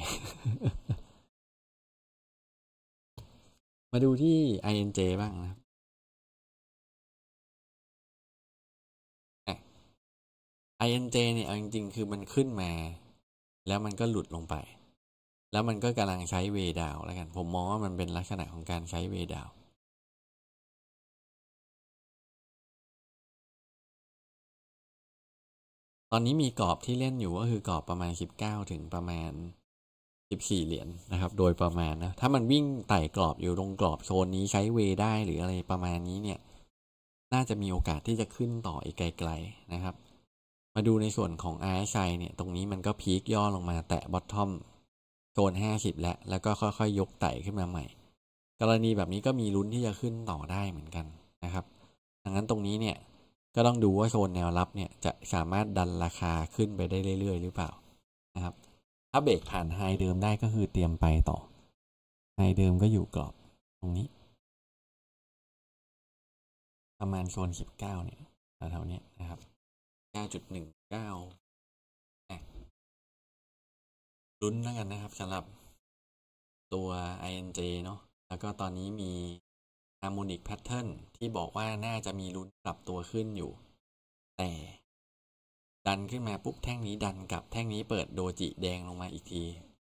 มาดูที่ INJ บ้างนะครับ INJ เนี่ยเอาจริงๆคือมันขึ้นมา แล้วมันก็หลุดลงไป แล้วมันก็กำลังใช้เวดาวแล้วกันผมมองว่ามันเป็นลักษณะของการใช้เวดาวตอนนี้มีกรอบที่เล่นอยู่ก็คือกรอบประมาณ 19 ถึงประมาณ14 เหรียญนะครับ โดยประมาณ
นะ ถ้ามันวิ่งไต่กรอบอยู่ตรงกรอบโซนนี้ใช้เวได้หรืออะไรประมาณนี้เนี่ย น่าจะมีโอกาสที่จะขึ้นต่ออีกไกลๆนะครับ มาดูในส่วนของ RSI เนี่ย ตรงนี้มันก็พีคย่อลงมาแตะบอททอมโซน 50 แล้วแล้วก็ค่อยๆ ยกไต่ขึ้นมาใหม่ กรณีแบบนี้ก็มีลุ้นที่จะขึ้นต่อได้เหมือนกันนะครับ ดังนั้นตรงนี้เนี่ย ก็ต้องดูว่าโซนแนวรับ เนี่ยจะสามารถดันราคาขึ้นไปได้
เรื่อยๆหรือเปล่านะครับถ้าเบรกผ่านไฮเดิมได้ก็คือเตรียมไปต่อ ไฮเดิมก็อยู่กรอบตรงนี้ ประมาณโซนสิบเก้าเนี่ยแถวเนี้นะครับเก้าจุดหนึ่งเก้าลุ้นแล้วกันนะครับสำหรับตัว INJ เนาะ แล้วก็ตอนนี้มี Harmonic Pattern ที่บอกว่าน่า
จะมีลุ้นปรับตัวขึ้นอยู่ แต่ดันขึ้นมาปุ๊บแท่งนี้ดันกับแท่งนี้เปิดโดจิแดงลงมาอีกที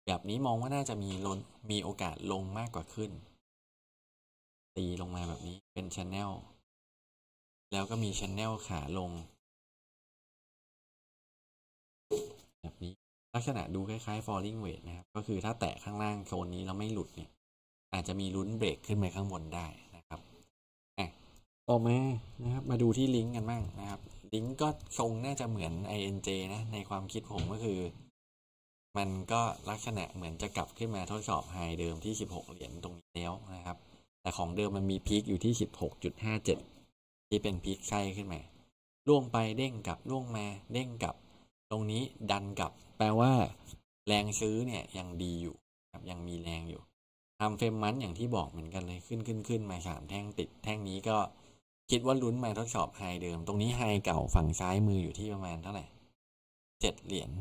แบบนี้มองว่าน่าจะมีลนมีโอกา
สลงมากกว่าขึ้น ตีลงมาแบบนี้เป็นชันแนลแล้วก็มีชันแนลขาลง แบบนี้ลักษณะดูคล้ายๆ falling w e i g นะครับก็คือถ้าแตะข้างล่างโซนนี้แล้วไม่หลุ
ดเนี่ย อาจจะมีลุ้นเบรกขึ้นไปข้างบนได้นะครับอ่ะต่อมานะครับ มาดูที่ลิงก์กันบ้างนะครับลิงก็ทรงน่าจะเหมือน INJ นะ ในความคิดผมก็คือ มันก็ลักษณะเหมือนจะกลับขึ้นมาทดสอบไฮเดิมที่ 16 เหรียญตรงนี้แล้วนะครับ แต่ของเดิมมันมีพีคอยู่ที่ 16.57 ที่เป็นพีคไข้ขึ้นมาล่วงไปเด้งกลับล่วงมาเด้งกลับ ตรงนี้ดันกลับ แปลว่า แรงซื้อเนี่ยยังดีอยู่ครับยังมีแรงอยู่ทำเฟรมมันอย่างที่บอกเหมือนกันเลยขึ้นขึ้นขึ้นมาสามแท่งติด แท่งนี้ก็คิดว่าลุ้นมาทดสอบไฮเดิม ตรงนี้ไฮเก่าฝั่งซ้ายมืออยู่ที่ประมาณเท่าไหร่เจ็ดเหรียญ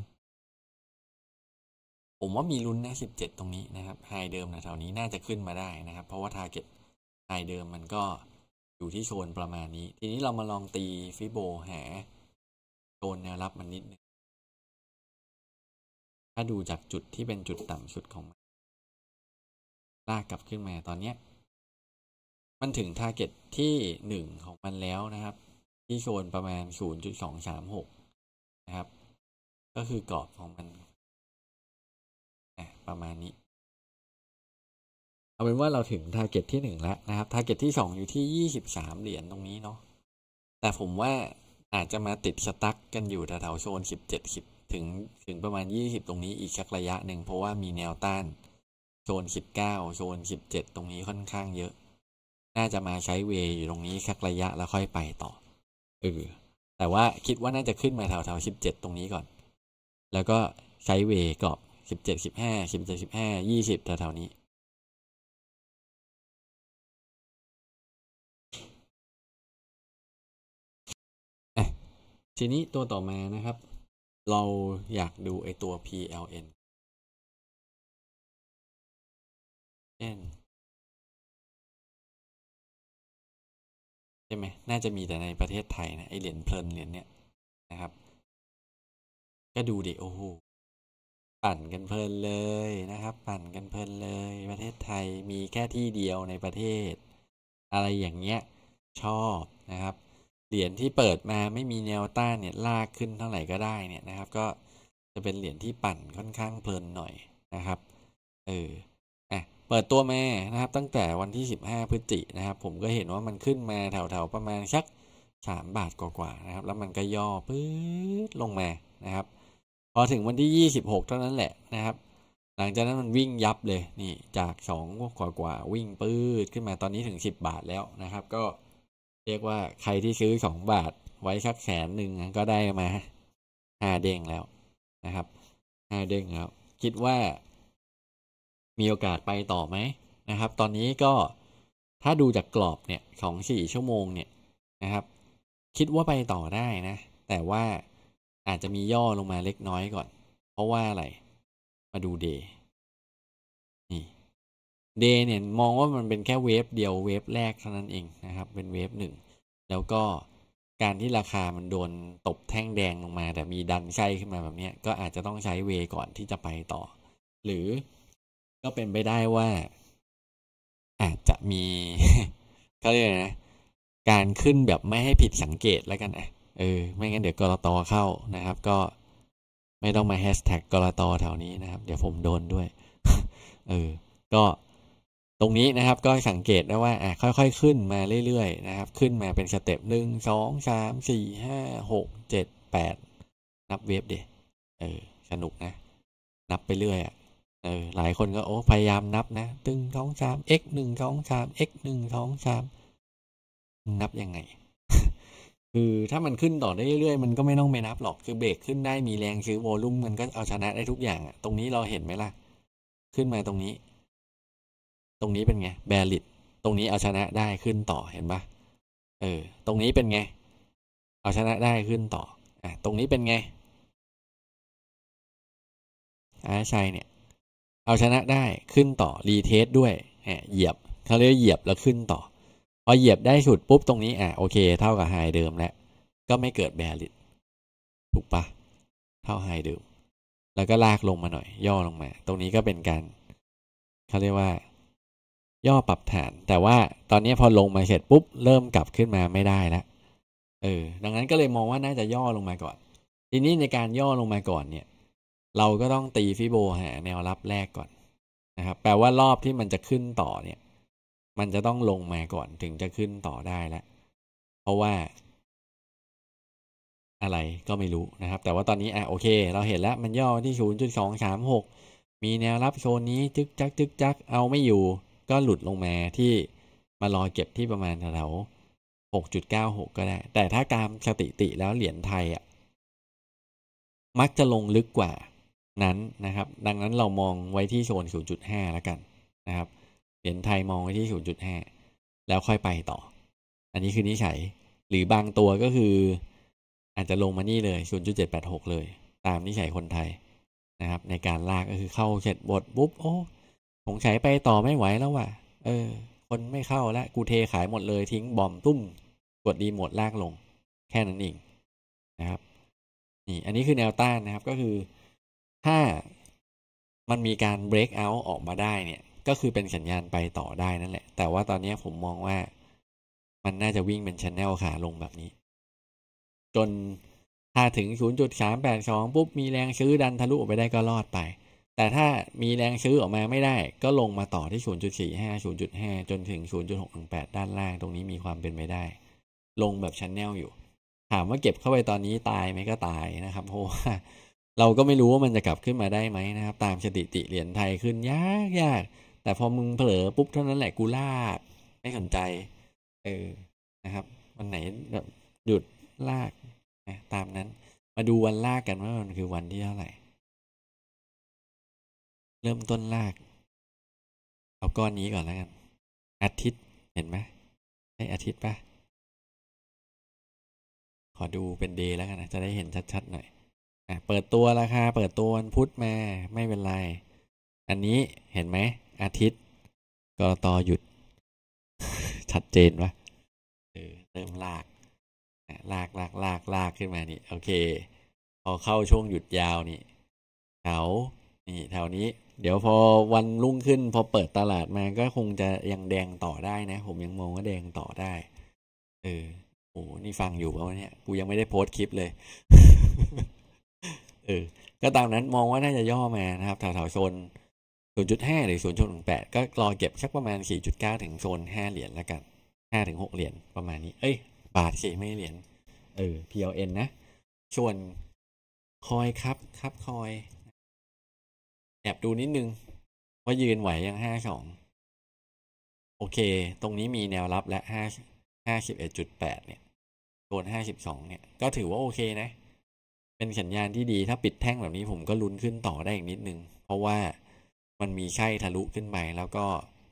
ผมว่ามีลุ้นนะสิบเจ็ดตรงนี้นะครับไฮเดิมนะแถวนี้น่าจะขึ้นมาได้นะครับเพราะว่าทาร์เก็ตไฮเดิมมันก็อยู่ที่โซนประมาณ
นี้ ทีนี้เรามาลองตีฟิโบหาโซนแนวรับมันนิดนึงถ้าดูจากจุดที่เป็นจุดต่ำสุดของมันลากกลับขึ้นมาตอนเนี้ยมันถึงทร์เก็ตที่หนึ่งของมันแล้วนะครับ ที่โซนประมาณศูนย์จุดสสองามหกนะครับ ก็คือกรอบของมันประมาณนี้เอาเป็นว่าเราถึงทร์เก็ตที่หนึ่งแล้วนะครับทร์เก็ตที่สองอยู่ที่ยี่สสิบามเหรียญตรงนี้เ
นาะแต่ผมว่าอาจจะมาติดสตั๊กกันอยู่แถวโซนสิบดสิบถึง ถึงประมาณยี่สิบตรงนี้อีกสักระยะหนึ่งเพราะว่ามีแนวต้านโซนสิบเก้าโซนสิบเจ็ดตรงนี้ค่อนข้างเยอะน่าจะมาใช้เวอยู่ตรงนี้สักระยะแล้วค่อยไปต่อเออแต่ว่าคิดว่าน่าจะขึ้นมาแถวแถวสิบเจ็ดตรงนี้ก่อน
แล้วก็ใช้เวกอบสิบเจ็ดสิบห้าสิบเจ็ดสิบห้ายี่สิบแถวแถวนี้ ทีนี้ตัวต่อมานะครับ เราอยากดูไอตัว PLN เช่นช่ไหม น่าจะมีแต่ในประเทศไทยนะไอเหรียญเพลินเหรียญเนี้ยนะครับ ก็
ดูดิโอ้โหปั่นกันเพลินเลยนะครับ ปั่นกันเพลินเลย ประเทศไทยมีแค่ที่เดียวในประเทศ อะไรอย่างเงี้ย ชอบนะครับ เหรียญที่เปิดมาไม่มีแนวต้านเนี่ยลากขึ้นเท่าไหร่ก็ได้เนี่ยนะครับ ก็จะเป็นเหรียญที่ปั่นค่อนข้างเพลินหน่อยนะครับ เออเปิดตัวมานะครับ ตั้งแต่วันที่ 15พฤศจิกนะครับ ผมก็เห็นว่ามันขึ้นมาแถวๆประมาณสัก3บาทกว่าๆนะครับ แล้วมันก็ย่อป
ื๊ด
ลงมานะครับ พอถึงวันที่26เท่านั้นแหละนะครับ หลังจากนั้นมันวิ่งยับเลยนี่จาก 2 กว่ากว่าวิ่งปื๊ดขึ้นมาตอนนี้ถึง 10 บาทแล้วนะครับ ก็เรียกว่าใครที่ซื้อ 2 บาทไว้สักแสนหนึ่งก็ได้มาห้าเด้งแล้วนะครับห้าเด้งแล้วคิดว่ามีโอกาสไปต่อไหมนะครับ ตอนนี้ก็ถ้าดูจากกรอบเนี่ย ของสี่ชั่วโมงเนี่ยนะครับ คิดว่าไปต่อได้นะ แต่ว่าอาจจะมีย่อลงมาเล็กน้อยก่อน เพราะว่า อะไร มาดูเดย์นี่ เดย์เนี่ย มองว่ามันเป็นแค่เวฟเดียวเวฟแรกเท่านั้นเองนะครับ เป็นเวฟหนึ่งแล้วก็การที่ราคามันโดนตบแท่งแดงลงมา แต่มีดันไส้ขึ้นมาแบบนี้ก็อาจจะต้องใช้เวก่อนที่จะไปต่อ หรือก็เป็นไปได้ว่าอาจจะมีเขาเรียกนะการขึ้นแบบไม่ให้ผิดสังเกตแล้วกันนะเออ ไม่งั้นเดี๋ยวกรตอเข้านะครับ ก็ไม่ต้องมาแฮชแท็กกรตอแถวนี้นะครับ เดี๋ยวผมโดนด้วยเออ ก็ตรงนี้นะครับ ก็สังเกตได้ว่าอ่ะค่อย ๆ ขึ้นมาเรื่อยๆนะครับ ขึ้นมาเป็นสเต็ปหนึ่งสองสามสี่ห้าหกเจ็ดแปดนับเวฟเดีเออ สนุกนะ นับไปเรื่อยอ่ะเออหลายคนก็โอ้พยายามนับนะตึงท้องสาม x หนึ่งท้องสาม x หนึ่งท้องสามนับยังไง คือถ้ามันขึ้นต่อได้เรื่อยๆมันก็ไม่ต้องไปนับหรอก คือเบรกขึ้นได้มีแรงคือโวลุ่มมันก็เอาชนะได้ทุกอย่างอะตรงนี้เราเห็นไหมล่ะ ขึ้นมาตรงนี้ ตรงนี้เป็นไงแบลิดตรงนี้เอาชนะได้ขึ้นต่อเห็นปะเออ ตร
งนี้เป็นไงเอาชนะได้ขึ้นต่ออ่ะตรงนี้เป็นไงอาชัยเนี่ยเอาชนะได้ขึ้นต่อรีเทส
ด้วยเหยียบ เขาเรียกเหยียบแล้วขึ้นต่อ พอเหยียบได้สุดปุ๊บตรงนี้ อ่ะโอเค เท่ากับไฮเดิมแล้วก็ไม่เกิดแบริดถูกปะเท่าไฮเดิม แล้วก็ลากลงมาหน่อยย่อลงมา ตรงนี้ก็เป็นการเขาเรียกว่า ย่อปรับฐานแต่ว่าตอนนี้พอลงมาเสร็จปุ๊บ เริ่มกลับขึ้นมาไม่ได้แล้วเออดังนั้นก็เลยมองว่าน่าจะย่อลงมาก่อนทีนี้ในการย่อลงมาก่อนเนี่ยเราก็ต้องตีฟิโบหาแนวรับแรกก่อนนะครับแปลว่ารอบที่มันจะขึ้นต่อเนี่ย มันจะต้องลงมาก่อนถึงจะขึ้นต่อได้แล้วเพราะว่า อะไรก็ไม่รู้นะครับ แต่ว่าตอนนี้อ่ะโอเค เราเห็นแล้วมันย่อที่ศูนย์จุดสองสามหกมีแนวรับโซนนี้จึกจักจึกจักเอาไม่อยู่ ก็หลุดลงมาที่มารอเก็บที่ประมาณแถวหกจุดเก้าหกก็ได้ แต่ถ้าตามสติติ แล้วเหรียญไทยอ่ะมักจะลงลึกกว่านั้นนะครับดังนั้นเรามองไว้ที่โซน0.5แล้วกัน นะครับเหรียญไทยมองไว้ที่ 0.5 แล้วค่อยไปต่อ อันนี้คือนิสัย หรือบางตัวก็คือ อาจจะลงมานี่เลย 0.786 เลย ตามนิสัย คนไทยนะครับ ในการลากก็คือเข้าเสร็จบทปุ๊บ โอ้ผมใช้ไปต่อไม่ไหวแล้วว่ะเออ คนไม่เข้าแล้วกูเทขายหมดเลยทิ้งบอมตุ้มกดดีหมดลากลง แค่นั้นเองนะครับ นี่อันนี้คือแนวต้านนะครับก็คือถ้ามันมีการ break out ออกมาได้เนี่ย ก็คือเป็นสัญญาณไปต่อได้นั่นแหละ แต่ว่าตอนนี้ผมมองว่ามันน่าจะวิ่งเป็นชันแนลขาลงแบบนี้ จนถ้าถึง 0.382 ปุ๊บ มีแรงซื้อดันทะลุออกไปได้ก็รอดไป แต่ถ้ามีแรงซื้อออกมาไม่ได้ ก็ลงมาต่อที่ 0.45 0.5 จนถึง 0.618ด้านล่างตรงนี้มีความเป็นไปได้ ลงแบบชันแนลอยู่ ถามว่าเก็บเข้าไปตอนนี้ตายไหมก็ตายนะครับเพราะว่าเราก็ไม่รู้ว่ามันจะกลับขึ้นมาได้ไหมนะครับ ตามสถิติเหรียญไทยขึ้น ยาก ยาก แต่พอมึงเผลอปุ๊บ เท่านั้นแหละกูลาดไม่สนใจ เออนะครับ วันไหน
หยุดลากนะตามนั้นมาดูวันลากกันว่ามันคือวันที่เท่าไหร่เริ่มต้นลากเอาก้อนนี้ก่อนแล้วกันอาทิตย์เห็นไหมใช่อาทิตย์ปะขอดูเป็นเดย์แล้วกันนะจะได้เห็นชัดๆหน่อยเปิดตัวรา
คาเปิดตัวพุธมาไม่เป็นไร อันนี้เห็นไหม อาทิตย์กรตอหยุด ชัดเจนปะเออเริ่มลากลากลากลากลากขึ้นมานี่โอเค พอเข้าช่วงหยุดยาวนี่แถวนี่แถวนี้ เดี๋ยวพอวันรุ่งขึ้น พอเปิดตลาดมาก็คงจะยังแดงต่อได้นะ ผมยังมองว่าแดงต่อได้เออโอ้นี่ฟังอยู่เ่าะเนี่ยกูยังไม่ได้โพสคลิปเลยออก็ตามนั้นมองว่าน่าจะย่อมานะครับแถวๆโซน 0.5 หรือ0.8 ก็รอเก็บสักประมาณ 4.9 ถึงโซน 5 เหรียญแล้วกัน 5 ถึง 6 เหรียญประมาณนี้ เอ้ย บาทสิไม่เหรียญเออ PLN นะชวนคอยครับครับคอยแอบดูนิดนึงว่ายืนไหวยัง 52 โอเค ตรงนี้มีแนวรับและ5 51.8 เนี่ย โซน 52 เนี่ย ก็ถือว่าโอเคนะเป็นสัญญาณที่ดีถ้าปิดแท่งแบบนี้ผมก็ลุ้นขึ้นต่อได้อีกนิดนึง เพราะว่ามันมีไข่ทะลุขึ้นไป แล้วก็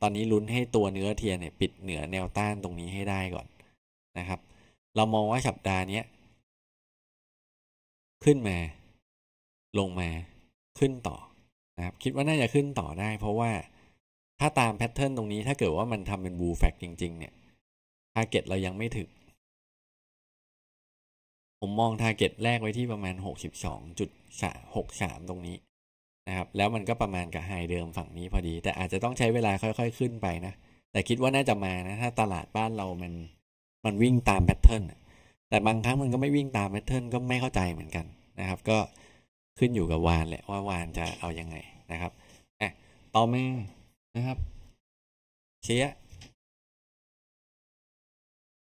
ตอนนี้ลุ้นให้ตัวเนื้อเทียนเนี่ยปิดเหนือแนวต้านตรงนี้ให้ได้ก่อนนะครับ
เรามองว่าสัปดาห์นี้ขึ้นมา ลงมาขึ้นต่อนะครับ คิดว่าน่าจะขึ้นต่อได้ เพราะว่าถ้าตาม
แพทเทิร์นตรงนี้ ถ้าเกิดว่ามันทำเป็นบูแฟกจริง ๆ เนี่ยทาร์เก็ตเรายังไม่ถึงผมมองทาร์เก็ตแรกไว้ที่ประมาณ 62.63 ตรงนี้ นะครับ แล้วมันก็ประมาณกับไฮเดิมฝั่งนี้พอดี แต่อาจจะต้องใช้เวลาค่อยๆขึ้นไปนะ แต่คิดว่าน่าจะมานะ ถ้าตลาดบ้านเรามัน มันวิ่งตามแพทเทิร์นแต่บางครั้งมันก็ไม่วิ่งตามแพทเทิร์นก็ไม่เข้าใจเหมือนกันนะครับ ก็ขึ้นอย
ู่กับวานแหละว่าวานจะเอาอยัางไงนะครับอ่ะต่อมานะครับเชีย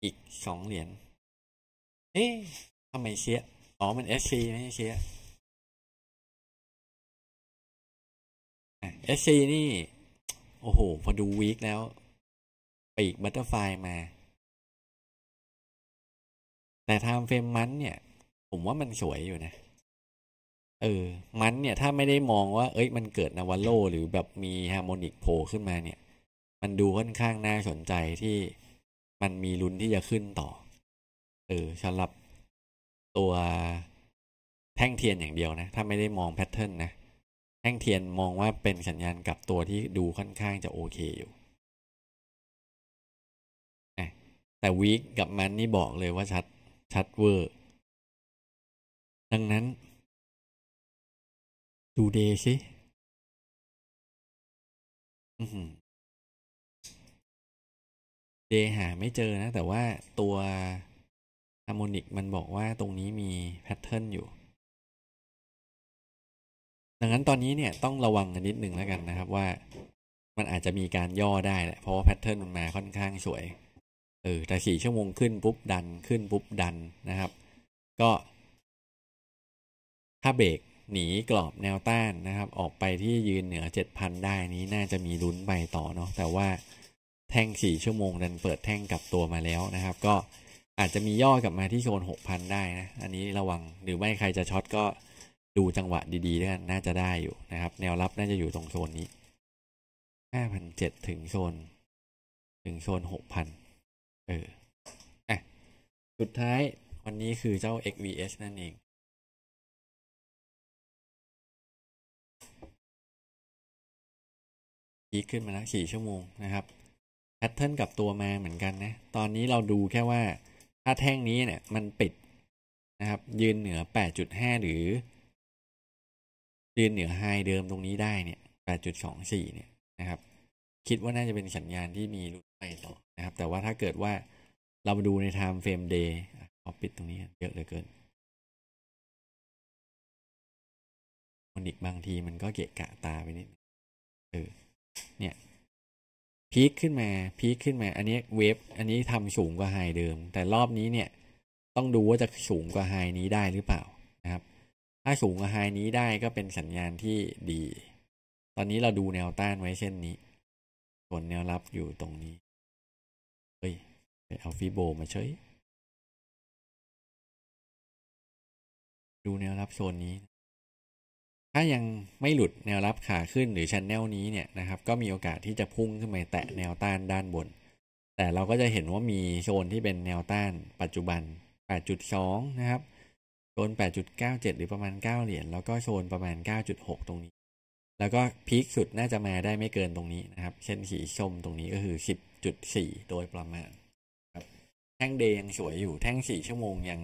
อีกสองเหรียญเอ๊ทำไมเชียอ๋อ มัน SC ไม่ใช่เชีย SC นี่ โอ้โห พอดูวีคแล้วปีกบัตเตอร์ไฟมา แต่ทำเฟรมมันเนี่ย ผมว่ามันสวยอยู่นะ เออ
มันเนี่ย ถ้าไม่ได้มองว่า เอ้ย มันเกิดนาวาโลหรือแบบมีฮาร์โมนิกโผล่ขึ้นมาเนี่ย มันดูค่อนข้างน่าสนใจที่มันมีลุ้นที่จะขึ้นต่อ เออสำหรับตัวแท่งเทียนอย่างเดียวนะ ถ้าไม่ได้มองแพทเทิร์นนะ แท่งเทียนมองว่าเป็นสัญญาณกับตัวที่ดูค่อนข้างจะโอเค
อยู่แต่วีคกับมันนี่บอกเลยว่าชัดชัดเวอร์ดังนั้นดูเดย์สิเดย์หาไม่เจอนะ แต่ว่าตัวาร์โมนิกมันบอกว่าตรงนี้มีแพทเทิร์นอยู่
ดังนั้นตอนนี้เนี่ยต้องระวังกันนิดหนึ่งแล้วกันนะครับว่ามันอาจจะมีการย่อได้แหละเพราะว่าแพทเทิร์นมันมาค่อนข้างสวย เออแต่สี่ชั่วโมงขึ้นปุ๊บดันขึ้นปุ๊บดันนะครับ ก็ถ้าเบรกหนีกรอบแนวต้านนะครับ ออกไปที่ยืนเหนือเจ็ดพันได้นี้น่าจะมีลุ้นไปต่อเนาะแต่ว่า แท่งสี่ชั่วโมงดันเปิดแท่งกลับตัวมาแล้วนะครับ ก็อาจจะมีย่อกลับมาที่โซนหกพันได้นะ อันนี้ระวังหรือไม่ใครจะช็อตก็ดูจังหวะดีๆด้วยกันน่าจะได้อยู่นะครับ แนวรับน่าจะอยู่ตรงโซนนี้ห้าพันเจ็ดถึ
งโซน ถึงโซนหกพันเอออ่ะสุดท้ายวันนี้คือเจ้า XVS นั่นเองพีขึ้นมาแล้วสี่ชั่วโมงนะครับแพทเทิร์นกับตัวมาเหมือนกันนะตอนนี้เราดูแค่ว่าถ้าแท
่งนี้เนี่ยมันปิดนะครับ ยืนเหนือ 8.5 หรือ ยืนเหนือไฮเดิมตรงนี้ได้เนี่ย 8.24 เนี่ยนะครับ คิดว่า
น่าจะเป็นสัญญาณที่มีรุ้นไปต่อนะครับ แต่ว่าถ้าเกิดว่าเรามาดูในไทม์เฟรมเดย์ขอปิดตรงนี้เยอะเหลือเกินมันอีกบางทีมันก็เกะกะตาไปนิดเออเนี่ย
พีคขึ้นมา พีคขึ้นมา อันนี้เวฟ อันนี้ทำสูงกว่าไฮเดิม แต่รอบนี้เนี่ย ต้องดูว่าจะสูงกว่าไฮนี้ได้หรือเปล่านะครับ ถ้าสูงกว่าไฮนี้ได้ก็เป็นสัญญาณที่ดี ตอนนี้เราดูแนวต้านไว้เช่นนี้ ส่
วนแนวรับอยู่ตรงนี้ เฮ้ย ไปเอาฟีโบมาเฉยดูแนวรับโซนนี้ถ้ายังไม่หลุดแนวรับขาขึ้นหรือชันแนลนี้เนี่ยนะครับ ก็มีโอกาสที่จะพุ่งขึ้
นไปแตะแนวต้านด้านบน แต่เราก็จะเห็นว่ามีโซนที่เป็นแนวต้านปัจจุบัน 8.2 นะครับ โซน 8.97 หรือประมาณ 9 เหรียญแล้วก็โซนประมาณ 9.6 ตรงนี้ แล้วก็พีคสุดน่าจะมาได้ไม่เกินตรงนี้นะครับ เช่นสีชมตรงนี้ก็คือ 10.4 โดยประมาณครับ แท่งเดยังสวยอยู่แท่ง4ชั่วโมงยัง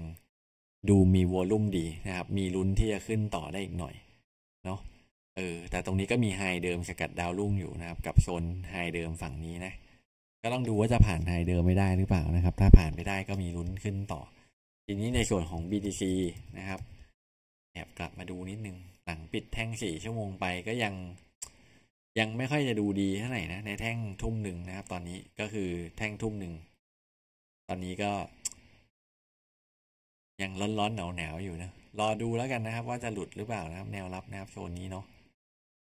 ดูมีวอลุ่มดีนะครับ มีลุ้นที่จะขึ้นต่อได้อีกหน่อยเนาะเออ แต่ตรงนี้ก็มีไฮเดิมสกัดดาวรุ่งอยู่นะครับ กับโซนไฮเดิมฝั่งนี้นะ ก็ต้องดูว่าจะผ่านไฮเดิม ไม่ได้หรือเปล่านะครับ ถ้าผ่านไม่ได้ก็มีลุ้นขึ้นต่อ ทีนี้ในส่วนของ BTC นะครับแอบกลับมาดูนิดนึง หลังปิดแท่งสี่ชั่วโมงไป ก็ยัง ยังไม่ค่อยจะดูดีเท่าไหร่นะ ในแท่งทุ่มหนึ่งนะครับ ตอนนี้ก็คือแท่งทุ่มหนึ่งตอนนี้ก็ยังร้อนๆหนาวๆอยู่นะรอดูแล้วกันนะครับ ว่าจะหลุดหรือเปล่านะครับ แนวรับนะครับโซนนี้เนาะ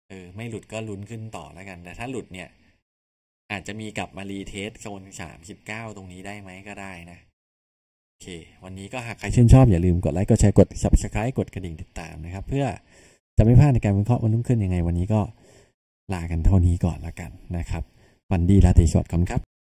เออ ไม่หลุดก็ลุ้นขึ้นต่อแล้วกัน แต่ถ้าหลุดเนี่ย อาจจะมีกลับมารีเทสโซนสามสิบเก้าตรงนี้ได้ไหมก็ได้นะโอเค วันนี้ก็หากใครชื่นชอบอย่าลืมกดไลค์กดแชร์กด subscribe กดกระดิ่งติดตามนะครับ เพื่อ
จะไม่พลาดในการวิเคราะห์วันรุ่งขึ้นยังไง วันนี้ก็ลากันเท่านี้ก่อนแล้วกันนะครับ วันดีลาตรีสวัสดิ์ครับ